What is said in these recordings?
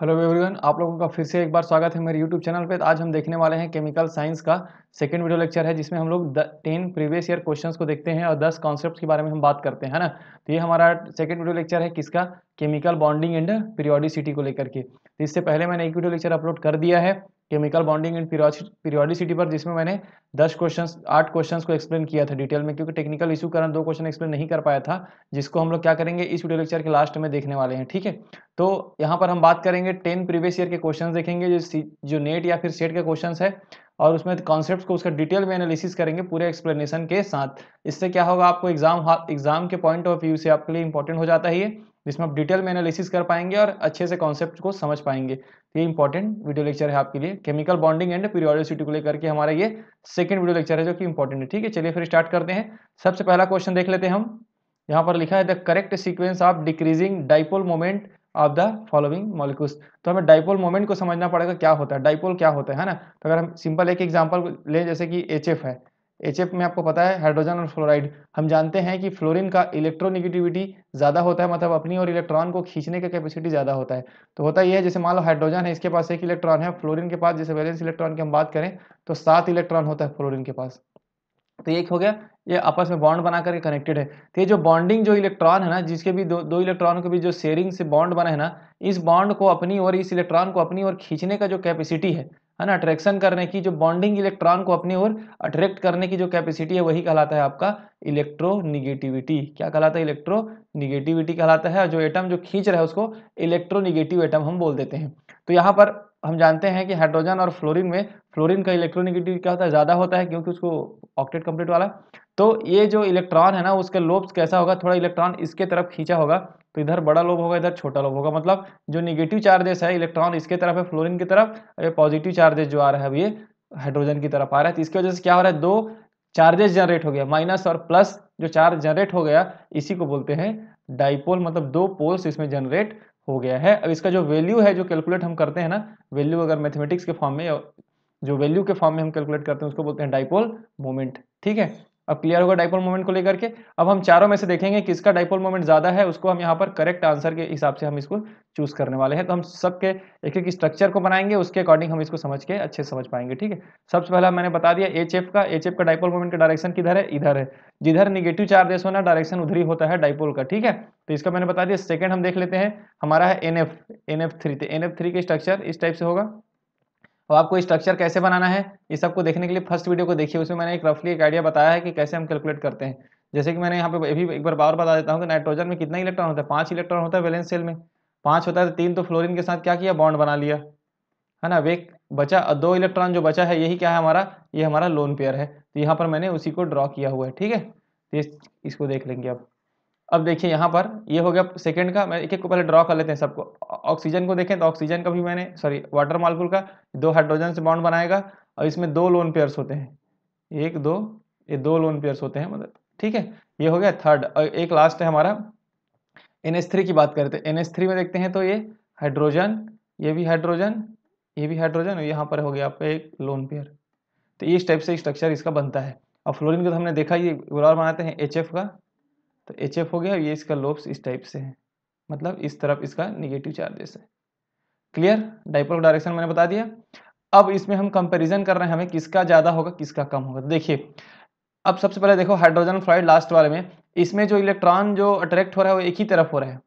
hello everyone आप लोगों का फिर से एक बार स्वागत है मेरे यूट्यूब चैनल पे आज हम देखने वाले हैं केमिकल साइंस का सेकंड वीडियो लेक्चर है जिसमें हम लोग टेन प्रीवियस ईयर क्वेश्चंस को देखते हैं और दस कॉन्सेप्ट्स के बारे में हम बात करते हैं ना तो ये हमारा सेकंड वीडियो लेक्चर है किसका केमिकल बॉन्डिंग एंड पीरियोडिसिटी को लेकर के तो इससे पहले मैंने एक वीडियो लेक्चर अपलोड कर दिया है केमिकल बॉन्डिंग एंड पीरियोडिसिटी पर जिसमें मैंने दस क्वेश्चन आठ क्वेश्चन को एक्सप्लेन किया था डिटेल में क्योंकि टेक्निकल इशू कारण दो क्वेश्चन एक्सप्लेन नहीं कर पाया था जिसको हम लोग क्या करेंगे इस वीडियो लेक्चर के लास्ट में देखने वाले हैं ठीक है तो यहाँ पर हम बात करेंगे टेन प्रीवियस ईयर के क्वेश्चन देखेंगे जो जो नेट या फिर सेट के क्वेश्चन है और उसमें कॉन्सेप्ट को उसका डिटेल में एनालिसिस करेंगे पूरे एक्सप्लेनेशन के साथ इससे क्या होगा आपको एग्जाम एग्जाम के पॉइंट ऑफ व्यू से आपके लिए इंपॉर्टेंट हो जाता है ये जिसमें आप डिटेल में एनालिसिस कर पाएंगे और अच्छे से कॉन्सेप्ट को समझ पाएंगे तो ये इंपॉर्टेंट वीडियो लेक्चर है आपके लिए केमिकल बॉन्डिंग एंड पीरियोडिसिटी को लेकर के हमारा ये सेकंड वीडियो लेक्चर है जो कि इंपॉर्टेंट है ठीक है चलिए फिर स्टार्ट करते हैं सबसे पहला क्वेश्चन देख लेते हैं हम यहाँ पर लिखा है the correct sequence of decreasing dipole moment of the following molecules तो हमें डाइपोल मोमेंट को समझना पड़ेगा क्या होता है डाइपोल क्या होता है ना तो अगर हम सिंपल एक एग्जाम्पल लें जैसे कि एच है एच में आपको पता है हाइड्रोजन और फ्लोराइड हम जानते हैं कि फ्लोरीन का इलेक्ट्रोनिगेटिविटी ज़्यादा होता है मतलब अपनी और इलेक्ट्रॉन को खींचने का कैपेसिटी ज़्यादा होता है तो होता यह है जैसे मान लो हाइड्रोजन है इसके पास एक इलेक्ट्रॉन है फ्लोरीन के पास जैसे वैलेंस इलेक्ट्रॉन की हम बात करें तो सात इलेक्ट्रॉन होता है फ्लोरिन के पास तो एक हो गया ये आपस में बॉन्ड बना करके कनेक्टेड है तो ये जो बॉन्डिंग जो इलेक्ट्रॉन है ना जिसके भी दो दो इलेक्ट्रॉन के भी जो शेयरिंग से बॉन्ड बना है ना इस बॉन्ड को अपनी और इस इलेक्ट्रॉन को अपनी और खींचने का जो कैपेसिटी है है ना अट्रैक्शन करने की जो बॉन्डिंग इलेक्ट्रॉन को अपनी ओर अट्रैक्ट करने की जो कैपेसिटी है वही कहलाता है आपका इलेक्ट्रोनिगेटिविटी क्या कहलाता है इलेक्ट्रोनिगेटिविटी कहलाता है जो एटम जो खींच रहा है उसको इलेक्ट्रोनिगेटिव एटम हम बोल देते हैं तो यहाँ पर हम जानते हैं कि हाइड्रोजन और फ्लोरिन में फ्लोरिन का इलेक्ट्रोनिगेटिविटी क्या होता है ज़्यादा होता है क्योंकि उसको ऑक्टेट कंप्लीट वाला तो ये जो इलेक्ट्रॉन है ना उसके लोब्स कैसा होगा थोड़ा इलेक्ट्रॉन इसके तरफ खींचा होगा तो इधर बड़ा लोग होगा इधर छोटा लोग होगा मतलब जो निगेटिव चार्जेस है इलेक्ट्रॉन इसके तरफ है फ्लोरिन की तरफ ये पॉजिटिव चार्जेस जो आ रहा है ये हाइड्रोजन की तरफ आ रहा है तो इसकी वजह से क्या हो रहा है दो चार्जेस जनरेट हो गया माइनस और प्लस जो चार्ज जनरेट हो गया इसी को बोलते हैं डाइपोल मतलब दो पोल्स इसमें जनरेट हो गया है अब इसका जो वैल्यू है जो कैलकुलेट हम करते हैं ना वैल्यू अगर मैथमेटिक्स के फॉर्म में जो वैल्यू के फॉर्म में हम कैलकुलेट करते हैं उसको बोलते हैं डाइपोल मोमेंट ठीक है अब क्लियर होगा डाइपोल मोमेंट को लेकर के अब हम चारों में से देखेंगे किसका डाइपोल मोमेंट ज्यादा है उसको हम यहाँ पर करेक्ट आंसर के हिसाब से हम इसको चूज करने वाले हैं तो हम सबके एक एक स्ट्रक्चर को बनाएंगे उसके अकॉर्डिंग हम इसको समझ के अच्छे समझ पाएंगे ठीक है सबसे पहला मैंने बता दिया एच एफ का एच एफ का डाइपोल मोमेंट का डायरेक्शन किधर है इधर है जिधर निगेटिव देश होना डायरेक्शन उधर ही होता है डाइपोल का ठीक है तो इसका मैंने बता दिया सेकेंड हम देख लेते हैं हमारा है N F N F three N F three के स्ट्रक्चर इस टाइप से होगा और तो आपको स्ट्रक्चर कैसे बनाना है ये सबको देखने के लिए फर्स्ट वीडियो को देखिए उसमें मैंने एक रफली एक आइडिया बताया है कि कैसे हम कैलकुलेट करते हैं जैसे कि मैंने यहाँ पे भी एक बार बार बता देता हूँ कि नाइट्रोजन में कितना इलेक्ट्रॉन होता है पाँच इलेक्ट्रॉन होता है वैलेंस सेल में पाँच होता है तो तीन तो फ्लोरिन के साथ क्या किया बॉन्ड बना लिया है ना वेक बचा दो इलेक्ट्रॉन जो बचा है यही क्या है हमारा ये हमारा लोन पेयर है तो यहाँ पर मैंने उसी को ड्रॉ किया हुआ है ठीक है तो इसको देख लेंगे आप अब देखिए यहाँ पर ये हो गया सेकंड का मैं एक एक को पहले ड्रॉ कर लेते हैं सबको ऑक्सीजन को देखें तो ऑक्सीजन का भी मैंने सॉरी वाटर मालकुल का दो हाइड्रोजन से बाउंड बनाएगा और इसमें दो लोन पेयर्स होते हैं एक दो ये दो लोन पेयर्स होते हैं मतलब ठीक है ये हो गया थर्ड और एक लास्ट है हमारा एन की बात करते हैं एन में देखते हैं तो ये हाइड्रोजन ये भी हाइड्रोजन ये भी हाइड्रोजन और यहाँ पर हो गया आपका एक लोन पेयर तो इस टाइप से स्ट्रक्चर इसका बनता है और फ्लोरिन को तो हमने देखा ये गुलाब बनाते हैं एच का तो एच हो गया ये इसका लोब्स इस टाइप से है मतलब इस तरफ इसका निगेटिव चार्जेस है क्लियर डाइपोल डायरेक्शन मैंने बता दिया अब इसमें हम कंपेरिजन कर रहे हैं हमें किसका ज़्यादा होगा किसका कम होगा तो देखिए अब सबसे पहले देखो हाइड्रोजन फ्लाइड लास्ट वाले में इसमें जो इलेक्ट्रॉन जो अट्रैक्ट हो रहा है वो एक ही तरफ हो रहा है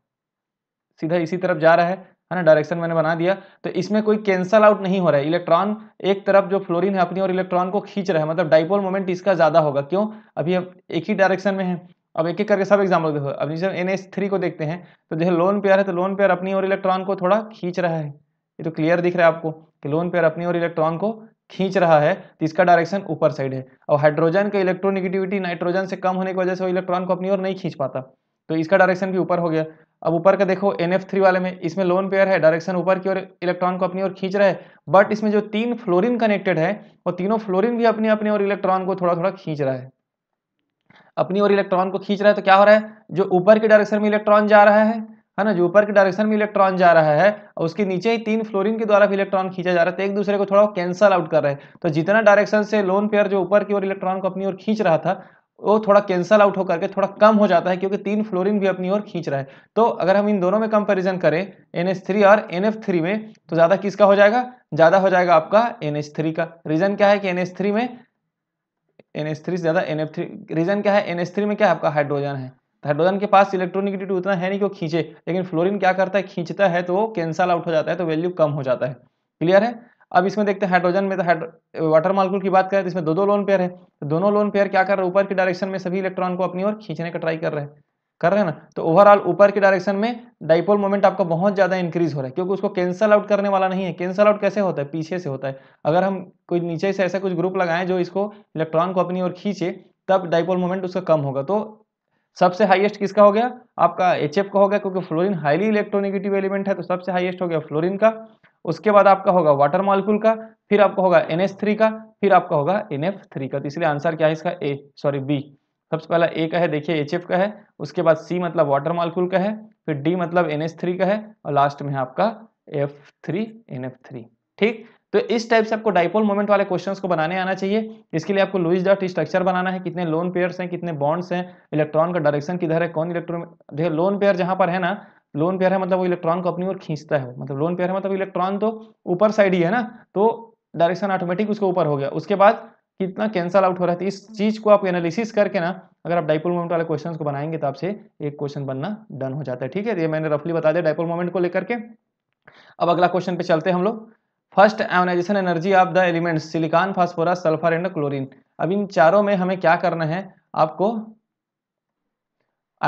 सीधा इसी तरफ जा रहा है है ना डायरेक्शन मैंने बना दिया तो इसमें कोई कैंसल आउट नहीं हो रहा है इलेक्ट्रॉन एक तरफ जो फ्लोरीन है अपनी और इलेक्ट्रॉन को खींच रहा है मतलब डाइपोल मोमेंट इसका ज़्यादा होगा क्यों अभी हम एक ही डायरेक्शन में है अब एक एक करके सब एग्जाम्पल देखो अब जैसे एन एस थ्री को देखते हैं तो जैसे लोन पेयर है तो लोन पेयर अपनी और इलेक्ट्रॉन को थोड़ा खींच रहा है ये तो क्लियर दिख रहा है आपको कि लोन पेयर अपनी और इलेक्ट्रॉन को खींच रहा है तो इसका डायरेक्शन ऊपर साइड है और हाइड्रोजन का इलेक्ट्रोनिगेटिविटी नाइट्रोजन से कम होने की वजह से वो इलेक्ट्रॉन को अपनी ओर नहीं खींच पाता तो इसका डायरेक्शन भी ऊपर हो गया अब ऊपर का देखो एन वाले में इसमें लोन पेयर है डायरेक्शन ऊपर की ओर इलेक्ट्रॉन को अपनी ओर खींच रहा है बट इसमें जो तीन फ्लोरिन कनेक्टेड है वो तीनों फ्लोरिन भी अपने अपने और इलेक्ट्रॉन को थोड़ा थोड़ा खींच रहा है अपनी ओर इलेक्ट्रॉन को खींच रहा है तो क्या हो रहा है जो ऊपर के डायरेक्शन में इलेक्ट्रॉन जा रहा है है ना जो ऊपर के डायरेक्शन में इलेक्ट्रॉन जा रहा है और उसके नीचे ही तीन फ्लोरिन के द्वारा भी इलेक्ट्रॉन खींचा जा रहा है तो एक दूसरे को थोड़ा कैंसल आउट कर रहे हैं तो जितना डायरेक्शन से लोन पेयर जो ऊपर की ओर इलेक्ट्रॉन को अपनी ओर खींच रहा था वो थोड़ा कैंसल आउट होकर के थोड़ा कम हो जाता है क्योंकि तीन फ्लोरिन भी अपनी ओर खींच रहा है तो अगर हम इन दोनों में कंपेरिजन करें एन और एन में तो ज़्यादा किसका हो जाएगा ज़्यादा हो जाएगा आपका एन का रीज़न क्या है कि एन में एन एस थ्री से ज़्यादा एन एफ थ्री रीज़न क्या है एन एस थ्री में क्या आपका हाइड्रोजन है हाइड्रोजन तो के पास इलेक्ट्रोनिगेटिविटी उतना है नहीं कि वो खींचे लेकिन फ्लोरीन क्या करता है खींचता है तो वो कैंसल आउट हो जाता है तो वैल्यू कम हो जाता है क्लियर है अब इसमें देखते हैं हाइड्रोजन में तो वाटर मालकुल की बात करें तो इसमें दो दो लोन पेयर है तो दोनों लोन पेयर क्या कर रहे हैं ऊपर की डायरेक्शन में सभी इलेक्ट्रॉन को अपनी ओर खींचने का ट्राई कर रहे हैं कर रहे हैं ना तो ओवरऑल ऊपर के डायरेक्शन में डाइपोल मोमेंट आपका बहुत ज़्यादा इंक्रीज हो रहा है क्योंकि उसको कैंसल आउट करने वाला नहीं है कैंसल आउट कैसे होता है पीछे से होता है अगर हम कोई नीचे से ऐसा कुछ ग्रुप लगाएं जो इसको इलेक्ट्रॉन को अपनी ओर खींचे तब डाइपोल मोमेंट उसका कम होगा तो सबसे हाईएस्ट किसका हो गया आपका एच का हो गया क्योंकि फ्लोरिन हाईली इलेक्ट्रोनिगेटिव एलिमेंट है तो सबसे हाईएस्ट हो गया फ्लोरिन का उसके बाद आपका होगा वाटर मॉलिक्यूल का फिर आपका होगा एन का फिर आपका होगा एन का तो इसलिए आंसर क्या है इसका ए सॉरी बी सबसे पहला ए का है देखिए एच का है उसके बाद सी मतलब वाटर मालकूल का है फिर डी मतलब एन का है और लास्ट में है आपका एफ थ्री एन ठीक तो इस टाइप से आपको डाइपोल मोमेंट वाले क्वेश्चंस को बनाने आना चाहिए इसके लिए आपको लुइस डॉट स्ट्रक्चर बनाना है कितने लोन पेयर्स हैं कितने बॉन्ड्स हैं इलेक्ट्रॉन का डायरेक्शन किधर है कौन इलेक्ट्रॉन देखिए लोन पेयर जहां पर है ना लोन पेयर है मतलब वो इलेक्ट्रॉन को अपनी ओर खींचता है मतलब लोन पेयर है मतलब इलेक्ट्रॉन तो ऊपर साइड ही है ना तो डायरेक्शन ऑटोमेटिक उसके ऊपर हो गया उसके बाद कितना कैंसल आउट हो रहा था तो इस चीज को आप एनालिसिस करके ना अगर आप डाइपोल मोमेंट वाले क्वेश्चन को बनाएंगे तो आपसे एक क्वेश्चन बनना डन हो जाता है ठीक है तो ये मैंने रफली बता दिया डाइपोल मोमेंट को लेकर के अब अगला क्वेश्चन पे चलते हैं हम लोग first ionisation energy of the elements silicon phosphorus sulphur and chlorine अब इन चारों में हमें क्या करना है आपको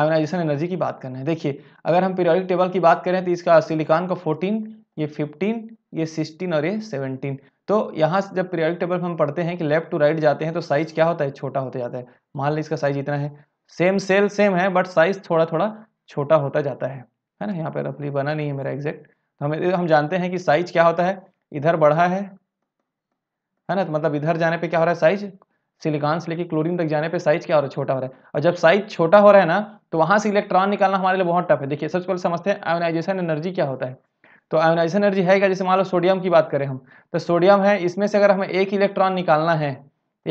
आयोनाइजेशन एनर्जी की बात करना है देखिए अगर हम पीरियोडिक टेबल की बात करें तो इसका सिलिकॉन का 14 ये 15 ये 16 और ये 17 तो यहाँ से जब पीरियडिक टेबल हम पढ़ते हैं कि लेफ्ट टू राइट जाते हैं तो साइज क्या होता है छोटा होता जाता है मान लीजिए इसका साइज इतना है सेम सेल सेम है बट साइज थोड़ा थोड़ा छोटा होता जाता है है ना यहाँ पे रफली बना नहीं है मेरा एग्जैक्ट तो हम हम जानते हैं कि साइज क्या होता है इधर बढ़ा है है ना तो मतलब इधर जाने पे क्या हो रहा है साइज सिलिकॉन से लेकर क्लोरीन तक जाने पे साइज क्या हो रहा है छोटा हो रहा है और जब साइज छोटा हो रहा है ना तो वहाँ से इलेक्ट्रॉन निकालना हमारे लिए बहुत टफ है देखिए सबसे पहले समझते हैं आयोनाइजेशन एनर्जी क्या होता है तो आयोनाइजेशन एनर्जी है क्या जैसे मान लो सोडियम की बात करें हम तो सोडियम है इसमें से अगर हमें एक इलेक्ट्रॉन निकालना है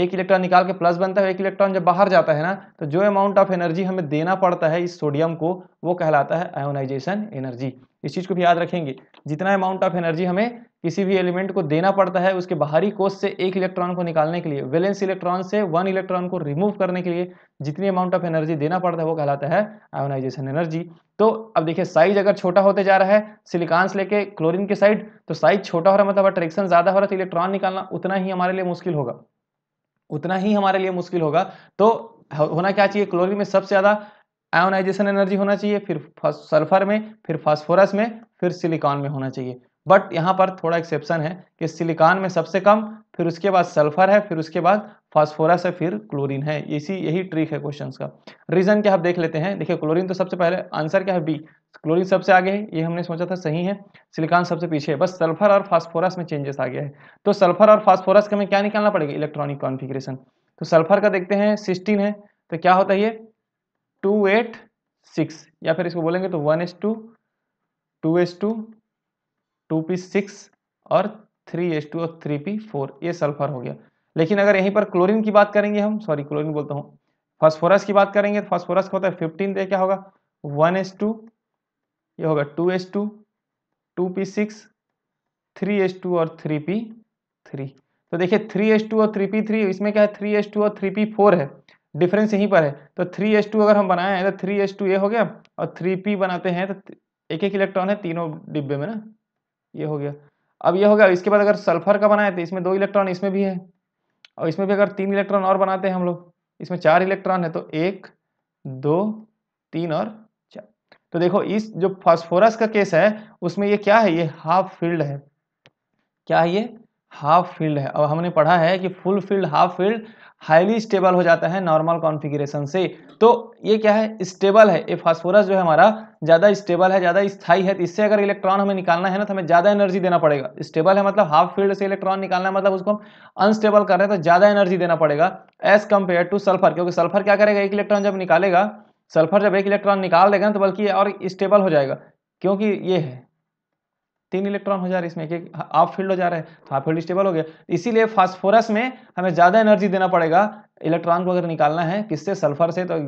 एक इलेक्ट्रॉन निकाल के प्लस बनता है एक इलेक्ट्रॉन जब बाहर जाता है ना तो जो अमाउंट ऑफ एनर्जी हमें देना पड़ता है इस सोडियम को वो कहलाता है आयोनाइजेशन एनर्जी इस चीज़ को भी याद रखेंगे जितना अमाउंट ऑफ एनर्जी हमें किसी भी एलिमेंट को देना पड़ता है उसके बाहरी कोष से एक इलेक्ट्रॉन को निकालने के लिए वैलेंस इलेक्ट्रॉन से वन इलेक्ट्रॉन को रिमूव करने के लिए जितनी अमाउंट ऑफ एनर्जी देना पड़ता है वो कहलाता है आयोनाइजेशन एनर्जी तो अब देखिए साइज अगर छोटा होते जा रहा है सिलिकॉन्स लेके क्लोरिन के साइड तो साइज छोटा हो रहा मतलब अट्रैक्शन ज़्यादा हो रहा है तो इलेक्ट्रॉन निकालना उतना ही हमारे लिए मुश्किल होगा उतना ही हमारे लिए मुश्किल होगा तो होना क्या चाहिए क्लोरीन में सबसे ज़्यादा आयोनाइजेशन एनर्जी होना चाहिए फिर सल्फर में फिर फास्फोरस में फिर सिलिकॉन में होना चाहिए बट यहाँ पर थोड़ा एक्सेप्शन है कि सिलिकॉन में सबसे कम फिर उसके बाद सल्फर है फिर उसके बाद फास्फोरस है फिर क्लोरीन है इसी यही ट्रिक है क्वेश्चंस का रीजन क्या आप देख लेते हैं देखिए क्लोरीन तो सबसे पहले आंसर क्या है बी क्लोरीन सबसे आगे है ये हमने सोचा था सही है सिलिकॉन सबसे पीछे है बस सल्फर और फास्फोरस में चेंजेस आ गया है तो सल्फर और फास्फोरस का हमें क्या निकालना पड़ेगा इलेक्ट्रॉनिक कॉन्फिग्रेशन तो सल्फर का देखते हैं सिस्टीन है तो क्या होता है ये टू एट सिक्स या फिर इसको बोलेंगे तो one S two two S two two P six और थ्री एस टू और थ्री पी फोर ये सल्फर हो गया लेकिन अगर यहीं पर क्लोरीन की बात करेंगे हम सॉरी क्लोरीन बोलता हूँ फॉस्फोरस की बात करेंगे तो फॉस्फोरस का होता है फिफ्टीन दे तो क्या होगा वन एस टू ये होगा two S two two P six three S two और थ्री पी थ्री तो देखिए थ्री एस टू और थ्री पी थ्री इसमें क्या है थ्री एस टू और थ्री पी फोर है डिफरेंस यहीं पर है तो थ्री एस टू अगर हम बनाए हैं तो थ्री एस टू ये हो गया और थ्री पी बनाते हैं तो एक एक इलेक्ट्रॉन है तीनों डिब्बे में ना ये हो गया अब ये हो गया इसके बाद अगर सल्फर का बनाए तो इसमें दो इलेक्ट्रॉन इसमें भी है और इसमें भी अगर तीन इलेक्ट्रॉन और बनाते हैं हम लोग इसमें चार इलेक्ट्रॉन है तो एक दो तीन और चार तो देखो इस जो फॉस्फोरस का केस है उसमें ये क्या है ये हाफ फील्ड है क्या है ये हाफ फील्ड है अब हमने पढ़ा है कि full filled half filled highly stable हो जाता है नॉर्मल कॉन्फिग्रेशन से तो ये क्या है स्टेबल है ये फास्फोरस जो है हमारा ज़्यादा स्टेबल है ज़्यादा स्थाई है तो इससे अगर इलेक्ट्रॉन हमें निकालना है ना तो हमें ज़्यादा एनर्जी देना पड़ेगा स्टेबल है मतलब हाफ फील्ड से इलेक्ट्रॉन निकालना है मतलब उसको हम अनस्टेबल कर रहे हैं तो ज़्यादा एनर्जी देना पड़ेगा एज कम्पेयर टू सल्फर क्योंकि सल्फर क्या करेगा एक इलेक्ट्रॉन जब निकालेगा सल्फर जब एक इलेक्ट्रॉन निकाल देगा ना तो बल्कि और स्टेबल हो जाएगा क्योंकि ये है तीन इलेक्ट्रॉन हो जा रहे इसमें एक एक हाफ फील्ड हो जा रहा है तो हाफ फील्ड स्टेबल हो गया इसीलिए फास्फोरस में हमें ज़्यादा एनर्जी देना पड़ेगा इलेक्ट्रॉन को अगर निकालना है किससे सल्फर से तो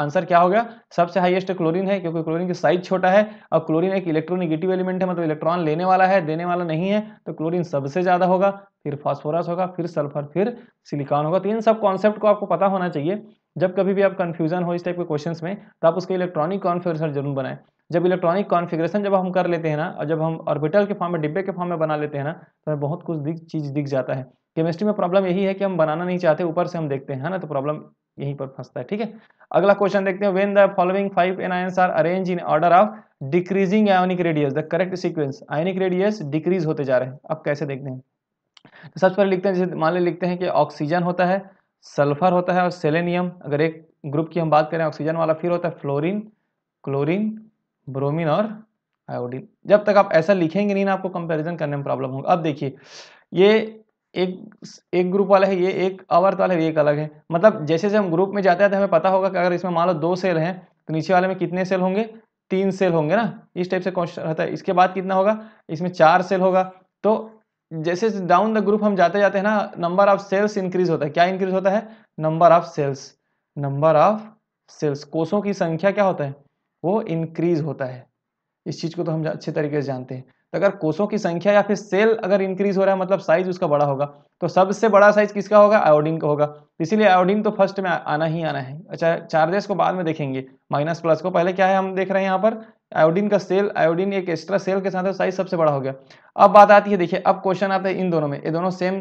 आंसर क्या हो गया सबसे हाईएस्ट क्लोरीन है क्योंकि क्लोरीन की साइज छोटा है और क्लोरीन एक इलेक्ट्रोनिगेटिव एलिमेंट है मतलब इलेक्ट्रॉन लेने वाला है देने वाला नहीं है तो क्लोरीन सबसे ज़्यादा होगा फिर फॉस्फोरस होगा फिर सल्फर फिर सिलिकॉन होगा तो इन सब कॉन्सेप्ट को आपको पता होना चाहिए जब कभी भी आप कन्फ्यूजन हो इस टाइप के क्वेश्चन में तो आप उसका इलेक्ट्रॉनिक कॉन्फिग्रेशन जरूर बनाएं जब इलेक्ट्रॉनिक कॉन्फिग्रेशन जब हम कर लेते हैं ना और जब हम ऑर्बिटल के फॉर्म में डिब्बे के फॉर्म में बना लेते हैं ना तो हमें बहुत कुछ दिख चीज़ दिख जाता है केमिस्ट्री में प्रॉब्लम यही है कि हम बनाना नहीं चाहते ऊपर से हम देखते हैं ना तो प्रॉब्लम यहीं पर फंसता है ठीक है अगला क्वेश्चन देखते हैं when the following five N are arrange in order of decreasing ionic radius the correct sequence ionic radius decrease होते जा रहे हैं अब कैसे देखते हैं तो सबसे पहले लिखते हैं जैसे मान ले लिखते हैं कि ऑक्सीजन होता है सल्फर होता है और सेलेनियम अगर एक ग्रुप की हम बात करें ऑक्सीजन वाला फिर होता है फ्लोरीन क्लोरीन ब्रोमीन और आयोडीन जब तक आप ऐसा लिखेंगे नहीं ना आपको कंपैरिजन करने में प्रॉब्लम होगा अब देखिए ये एक एक ग्रुप वाला है ये एक अवर्त वाला है ये एक अलग है मतलब जैसे जैसे हम ग्रुप में जाते हैं तो हमें पता होगा कि अगर इसमें मान लो दो सेल हैं तो नीचे वाले में कितने सेल होंगे तीन सेल होंगे ना इस टाइप से क्वेश्चन रहता है इसके बाद कितना होगा इसमें चार सेल होगा तो जैसे डाउन द ग्रुप हम जाते जाते हैं ना नंबर ऑफ सेल्स इंक्रीज होता है क्या इंक्रीज होता है number of shells number of shells कोषों की संख्या क्या होता है वो इंक्रीज होता है इस चीज़ को तो हम अच्छे तरीके से जानते हैं तो अगर कोषों की संख्या या फिर सेल अगर इंक्रीज हो रहा है मतलब साइज उसका बड़ा होगा तो सबसे बड़ा साइज किसका होगा आयोडीन का होगा इसीलिए आयोडीन तो फर्स्ट में आना ही आना है अच्छा चार्जेस को बाद में देखेंगे माइनस प्लस को पहले क्या है हम देख रहे हैं यहाँ पर आयोडीन का सेल आयोडीन एक एक्स्ट्रा सेल के साथ साइज सबसे बड़ा हो गया अब बात आती है देखिए अब क्वेश्चन आता है इन दोनों में ये दोनों सेम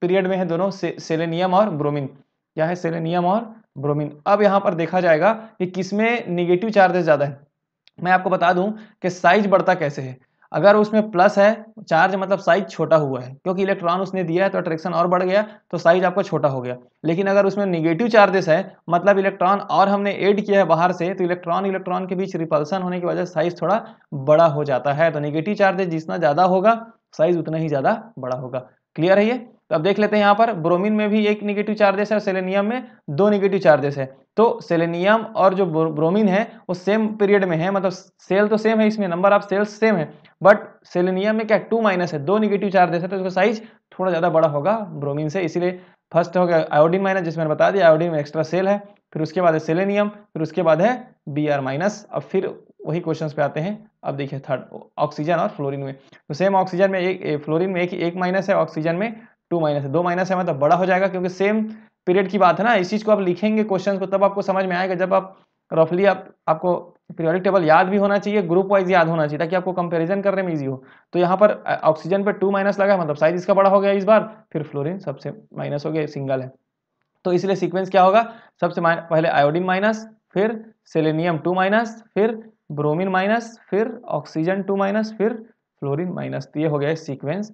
पीरियड में है दोनों से, सेलेनियम और ब्रोमिन क्या है सेलेनियम और ब्रोमिन अब यहाँ पर देखा जाएगा कि किसमें निगेटिव चार्जेस ज़्यादा है मैं आपको बता दूं कि साइज बढ़ता कैसे है अगर उसमें प्लस है चार्ज मतलब साइज छोटा हुआ है क्योंकि इलेक्ट्रॉन उसने दिया है तो अट्रैक्शन और बढ़ गया तो साइज आपका छोटा हो गया लेकिन अगर उसमें निगेटिव चार्जेस है मतलब इलेक्ट्रॉन और हमने ऐड किया है बाहर से तो इलेक्ट्रॉन इलेक्ट्रॉन के बीच रिपल्सन होने की वजह से साइज थोड़ा बड़ा हो जाता है तो निगेटिव चार्जेस जितना ज़्यादा होगा साइज उतना ही ज़्यादा बड़ा होगा क्लियर है ये तो अब देख लेते हैं यहाँ पर ब्रोमीन में भी एक निगेटिव चार्जेस है और सेलेनियम में दो निगेटिव चार्जेस है तो सेलेनियम और जो ब्रोमीन है वो सेम पीरियड में है मतलब सेल तो सेम है इसमें नंबर ऑफ सेल्स सेम है बट सेलेनियम में क्या टू माइनस है दो निगेटिव चार्जेस है तो उसका साइज थोड़ा ज़्यादा बड़ा होगा ब्रोमिन से इसीलिए फर्स्ट हो गया आयोडीन माइनस जिसमें मैंने बता दिया आयोडीन में एक्स्ट्रा सेल है फिर उसके बाद है सेलेनियम फिर उसके बाद है बी आर माइनस अब फिर वही क्वेश्चन पे आते हैं अब देखिए थर्ड ऑक्सीजन और फ्लोरीन में तो सेम ऑक्सीजन में एक फ्लोरीन में एक एक माइनस है ऑक्सीजन में टू माइनस है दो माइनस है मतलब बड़ा हो जाएगा क्योंकि सेम पीरियड की बात है ना इस चीज़ को आप लिखेंगे क्वेश्चन को तब आपको समझ में आएगा जब आप रफली आप आपको पीरियोडिक टेबल याद भी होना चाहिए ग्रुप वाइज याद होना चाहिए ताकि आपको कंपैरिजन करने में इजी हो तो यहाँ पर ऑक्सीजन पे टू माइनस लगा मतलब साइज इसका बड़ा हो गया इस बार फिर फ्लोरिन सबसे माइनस हो गया सिंगल है तो इसलिए सीक्वेंस क्या होगा सबसे पहले आयोडीन माइनस फिर सेलेनियम टू माइनस फिर ब्रोमीन माइनस फिर ऑक्सीजन टू माइनस फिर फ्लोरीन तो माइनस ये हो गया सीक्वेंस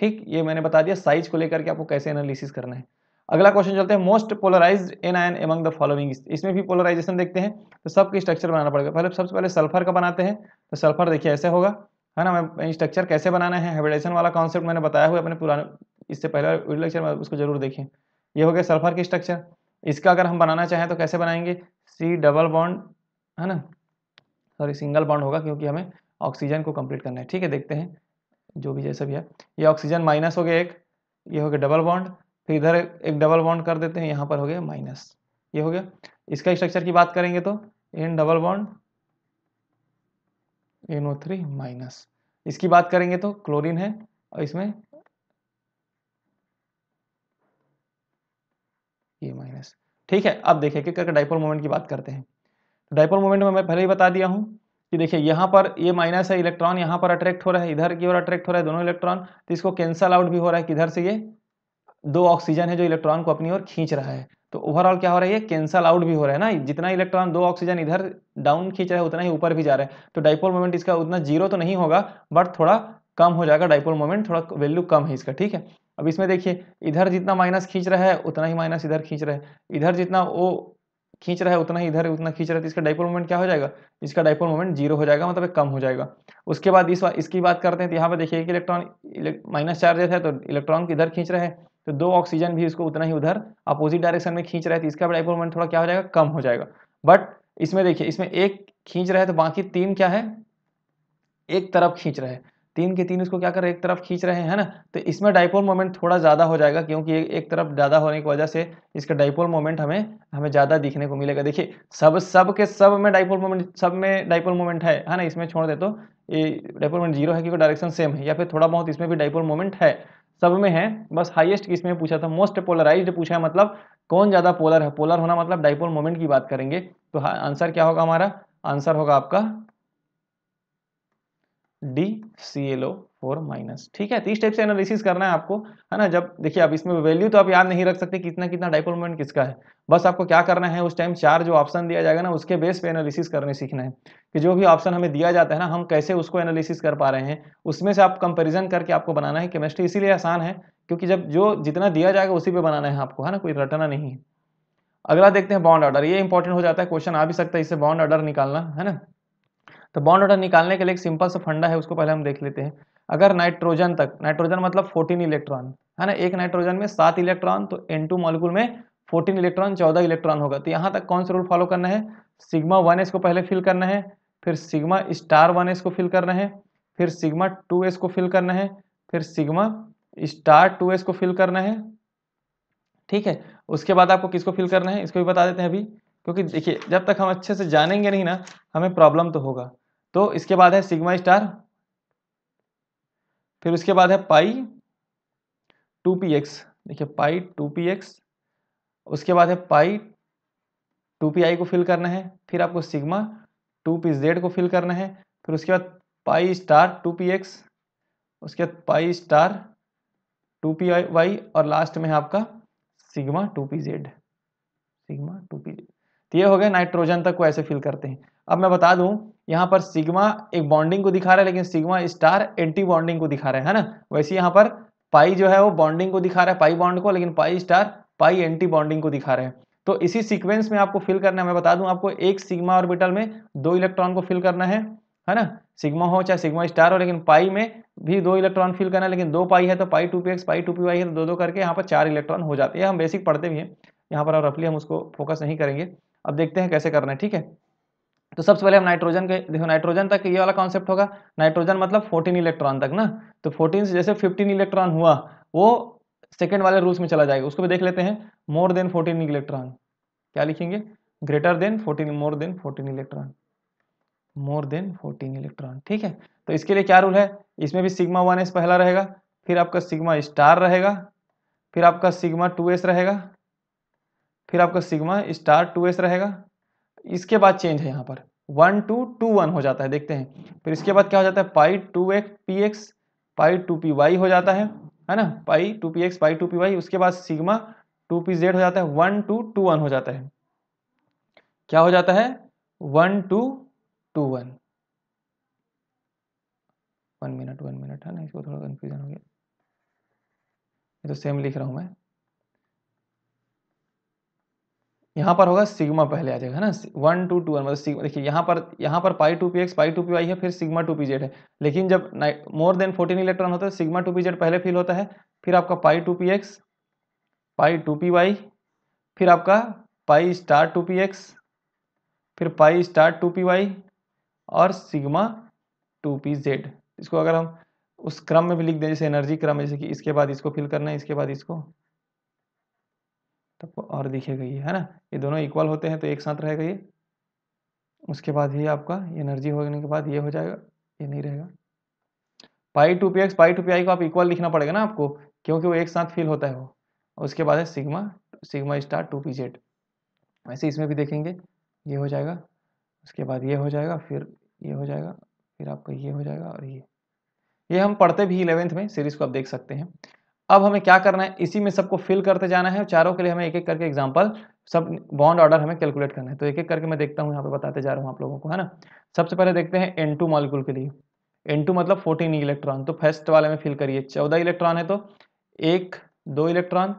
ठीक ये मैंने बता दिया साइज को लेकर के आपको कैसे एनालिसिस करना है अगला क्वेश्चन चलते हैं most polarise anion among the following इसमें भी पोलराइजेशन देखते हैं तो सबके स्ट्रक्चर बनाना पड़ेगा पहले सबसे पहले सल्फर का बनाते हैं तो सल्फर देखिए ऐसे होगा है ना मैं स्ट्रक्चर कैसे बनाना है हाइब्रिडेशन वाला कॉन्सेप्ट मैंने बताया हुआ अपने पुराने इससे पहले लेक्चर में उसको जरूर देखें ये हो गया सल्फर की स्ट्रक्चर इसका अगर हम बनाना चाहें तो कैसे बनाएंगे सी डबल बॉन्ड है ना सॉरी सिंगल बॉन्ड होगा क्योंकि हमें ऑक्सीजन को कंप्लीट करना है ठीक है देखते हैं जो भी जैसा भी है ये ऑक्सीजन माइनस हो गया एक ये हो गया डबल बॉन्ड फिर इधर एक डबल बॉन्ड कर देते हैं यहाँ पर हो गया माइनस ये हो गया इसका स्ट्रक्चर की बात करेंगे तो N double bond N O three minus इसकी बात करेंगे तो क्लोरीन है और इसमें ये माइनस ठीक है अब देखिए क्या करके डाइपोल मोमेंट की बात करते हैं डाइपोल तो मोमेंट में मैं पहले ही बता दिया हूं कि देखिए यहाँ पर ये माइनस है इलेक्ट्रॉन यहाँ पर अट्रैक्ट हो रहा है इधर की ओर अट्रैक्ट हो रहा है दोनों इलेक्ट्रॉन तो इसको कैंसल आउट भी हो रहा है किधर से ये दो ऑक्सीजन है जो इलेक्ट्रॉन को अपनी ओर खींच रहा है तो ओवरऑल क्या हो रहा है ये कैंसल आउट भी हो रहा है ना जितना इलेक्ट्रॉन दो ऑक्सीजन इधर डाउन खींच रहा है उतना ही ऊपर भी जा रहा है तो डाइपोल मोमेंट इसका उतना जीरो तो नहीं होगा बट थोड़ा कम हो जाएगा डाइपोल मोमेंट थोड़ा वैल्यू कम है इसका ठीक है अब इसमें देखिए इधर जितना माइनस खींच रहा है उतना ही माइनस इधर खींच रहा है इधर जितना वो खींच रहा है उतना ही इधर उतना खींच रहा है तो इसका डाइपोल मोमेंट क्या हो जाएगा इसका डाइपोल मोमेंट जीरो हो जाएगा मतलब कम हो जाएगा उसके बाद इस इसकी बात करते हैं तो यहाँ पर देखिए कि इलेक्ट्रॉन माइनस चार्ज है तो इलेक्ट्रॉन इधर खींच रहा है तो दो ऑक्सीजन भी इसको उतना ही उधर अपोजिट डायरेक्शन में खींच रहा है तो इसका डाइपोल मोमेंट थोड़ा क्या हो जाएगा कम हो जाएगा बट इसमें देखिए इसमें एक खींच रहा है तो बाकी तीन क्या है एक तरफ खींच रहा है तीन के तीन उसको क्या कर रहे एक तरफ खींच रहे हैं ना तो इसमें डाइपोल मोमेंट थोड़ा ज़्यादा हो जाएगा क्योंकि एक तरफ ज़्यादा होने की वजह से इसका डाइपोल मोमेंट हमें हमें ज़्यादा दिखने को मिलेगा देखिए सब सब के सब में डाइपोल मोमेंट सब में डाइपोल मोमेंट है है ना इसमें छोड़ दे तो ये डाइपोल मोमेंट जीरो है क्योंकि डायरेक्शन सेम है या फिर थोड़ा बहुत इसमें भी डाइपोल मोमेंट है सब में है बस हाइएस्ट किस में पूछा था मोस्ट पोलराइज पूछा है मतलब कौन ज़्यादा पोलर है पोलर होना मतलब डाइपोल मोमेंट की बात करेंगे तो आंसर क्या होगा हमारा आंसर होगा आपका D C L O four minus ठीक है तीस तो टाइप से एनालिसिस करना है आपको है ना जब देखिए आप इसमें वैल्यू तो आप याद नहीं रख सकते कितना कितना डाइपोल मोमेंट किसका है बस आपको क्या करना है उस टाइम चार जो ऑप्शन दिया जाएगा ना उसके बेस पे एनालिसिस करने सीखना है कि जो भी ऑप्शन हमें दिया जाता है ना हम कैसे उसको एनालिसिस कर पा रहे हैं उसमें से आप कंपेरिजन करके आपको बनाना है केमिस्ट्री इसीलिए आसान है क्योंकि जब जो जितना दिया जाएगा उसी पर बनाना है आपको है ना कोई रटना नहीं है अगला देखते हैं बॉन्ड ऑर्डर ये इंपॉर्टेंट हो जाता है क्वेश्चन आ भी सकता है इससे बॉन्ड ऑर्डर निकालना है ना तो बॉन्ड ऑर्डर निकालने के लिए एक सिंपल सा फंडा है उसको पहले हम देख लेते हैं अगर नाइट्रोजन तक नाइट्रोजन मतलब फोर्टीन इलेक्ट्रॉन है ना एक नाइट्रोजन में सात इलेक्ट्रॉन तो एन टू मॉलिक्यूल में फोर्टीन इलेक्ट्रॉन चौदह इलेक्ट्रॉन होगा तो यहाँ तक कौन सा रूल फॉलो करना है सिग्मा वन एस को पहले फिल करना है फिर सिग्मा स्टार वन एस को फिल करना है फिर सिग्मा टू एस को फिल करना है फिर सिग्मा स्टार टू एस को फिल करना है ठीक है उसके बाद आपको किसको फिल करना है इसको भी बता देते हैं अभी क्योंकि देखिए जब तक हम अच्छे से जानेंगे नहीं ना हमें प्रॉब्लम तो होगा तो इसके बाद है सिग्मा स्टार फिर उसके बाद है पाई टू पी एक्स देखिए पाई टू पी एक्स उसके बाद है पाई टू पी आई को फिल करना है फिर आपको सिग्मा टू पी जेड को फिल करना है फिर उसके बाद pi star two P X उसके बाद pi star two P Y और लास्ट में है आपका sigma two P Z sigma two P Z तो ये हो गया नाइट्रोजन तक को ऐसे फिल करते हैं अब मैं बता दूं यहाँ पर सिग्मा एक बॉन्डिंग को दिखा रहा है लेकिन सिग्मा स्टार एंटी बॉन्डिंग को दिखा रहा है है ना वैसे यहाँ पर पाई जो है वो बॉन्डिंग को दिखा रहा है पाई बॉन्ड को लेकिन pi star pi antibonding को दिखा रहे हैं तो इसी सीक्वेंस में आपको फिल करना है मैं बता दूं आपको एक सिग्मा ऑर्बिटल में दो इलेक्ट्रॉन को फिल करना है है ना सिग्मा हो चाहे सिग्मा स्टार हो लेकिन पाई में भी दो इलेक्ट्रॉन फिल करना है लेकिन दो पाई है तो pi two P X pi two P Y है तो दो दो करके यहाँ पर चार इलेक्ट्रॉन हो जाते हैं हम बेसिक पढ़ते भी हैं यहाँ पर रफली हम उसको फोकस नहीं करेंगे अब देखते हैं कैसे करना है ठीक है तो सबसे पहले हम नाइट्रोजन के देखो नाइट्रोजन तक ये वाला कॉन्सेप्ट होगा नाइट्रोजन मतलब 14 इलेक्ट्रॉन तक ना तो 14 से जैसे 15 इलेक्ट्रॉन हुआ वो सेकेंड वाले रूल्स में चला जाएगा उसको भी देख लेते हैं मोर देन 14 इलेक्ट्रॉन क्या लिखेंगे greater than 14 more than 14 electron more than 14 electron ठीक है तो इसके लिए क्या रूल है इसमें भी सिग्मा वन एस पहला रहेगा फिर आपका सिग्मा स्टार रहेगा फिर आपका सिग्मा टू एस रहेगा फिर आपका सिग्मा स्टार टू एस रहेगा इसके बाद चेंज है यहाँ पर वन टू टू वन हो जाता है देखते हैं फिर इसके बाद क्या हो जाता है pi two X P X pi two P Y हो जाता है है ना pi two P X pi two P Y उसके बाद सिग्मा टू पी जेड हो जाता है वन टू टू वन हो जाता है क्या हो जाता है one two two one one minute one minute है ना इसको थोड़ा कन्फ्यूजन हो गया ये तो सेम लिख रहा हूँ मैं यहाँ पर होगा सिग्मा पहले आ जाएगा है ना वन टू टू वन मतलब सिग्मा देखिए यहाँ पर यहाँ पर pi two P X pi two P Y है फिर सिग्मा टू पी जेड है लेकिन जब मोर देन फोर्टीन इलेक्ट्रॉन होता है सिग्मा टू पी जेड पहले फील होता है फिर आपका pi two P X pi two P Y फिर आपका pi star two P X फिर pi star two P Y और सिग्मा टू पी जेड इसको अगर हम उस क्रम में भी लिख दें जैसे एनर्जी क्रम जैसे कि इसके बाद इसको फिल करना है इसके बाद इसको तो आपको और दिखेगा ये है ना ये दोनों इक्वल होते हैं तो एक साथ रहेगा ये उसके बाद ये आपका एनर्जी होने के बाद ये हो जाएगा ये नहीं रहेगा pi two P X pi two P I को आप इक्वल लिखना पड़ेगा ना आपको क्योंकि वो एक साथ फील होता है वो उसके बाद है sigma sigma star two P Z वैसे इसमें भी देखेंगे ये हो जाएगा उसके बाद ये हो जाएगा फिर ये हो जाएगा फिर आपका ये हो जाएगा और ये ये हम पढ़ते भी इलेवेंथ में सीरीज़ को आप देख सकते हैं अब हमें क्या करना है इसी में सबको फिल करते जाना है चारों के लिए हमें एक एक करके एग्जाम्पल सब बॉन्ड ऑर्डर हमें कैलकुलेट करना है तो एक एक करके मैं देखता हूँ यहाँ पे बताते जा रहा हूँ आप लोगों को है ना सबसे पहले देखते हैं एन टू मॉलिक्यूल के लिए एन टू मतलब फोर्टीन इलेक्ट्रॉन तो फर्स्ट वाले में फिल करिए चौदह इलेक्ट्रॉन है तो एक दो इलेक्ट्रॉन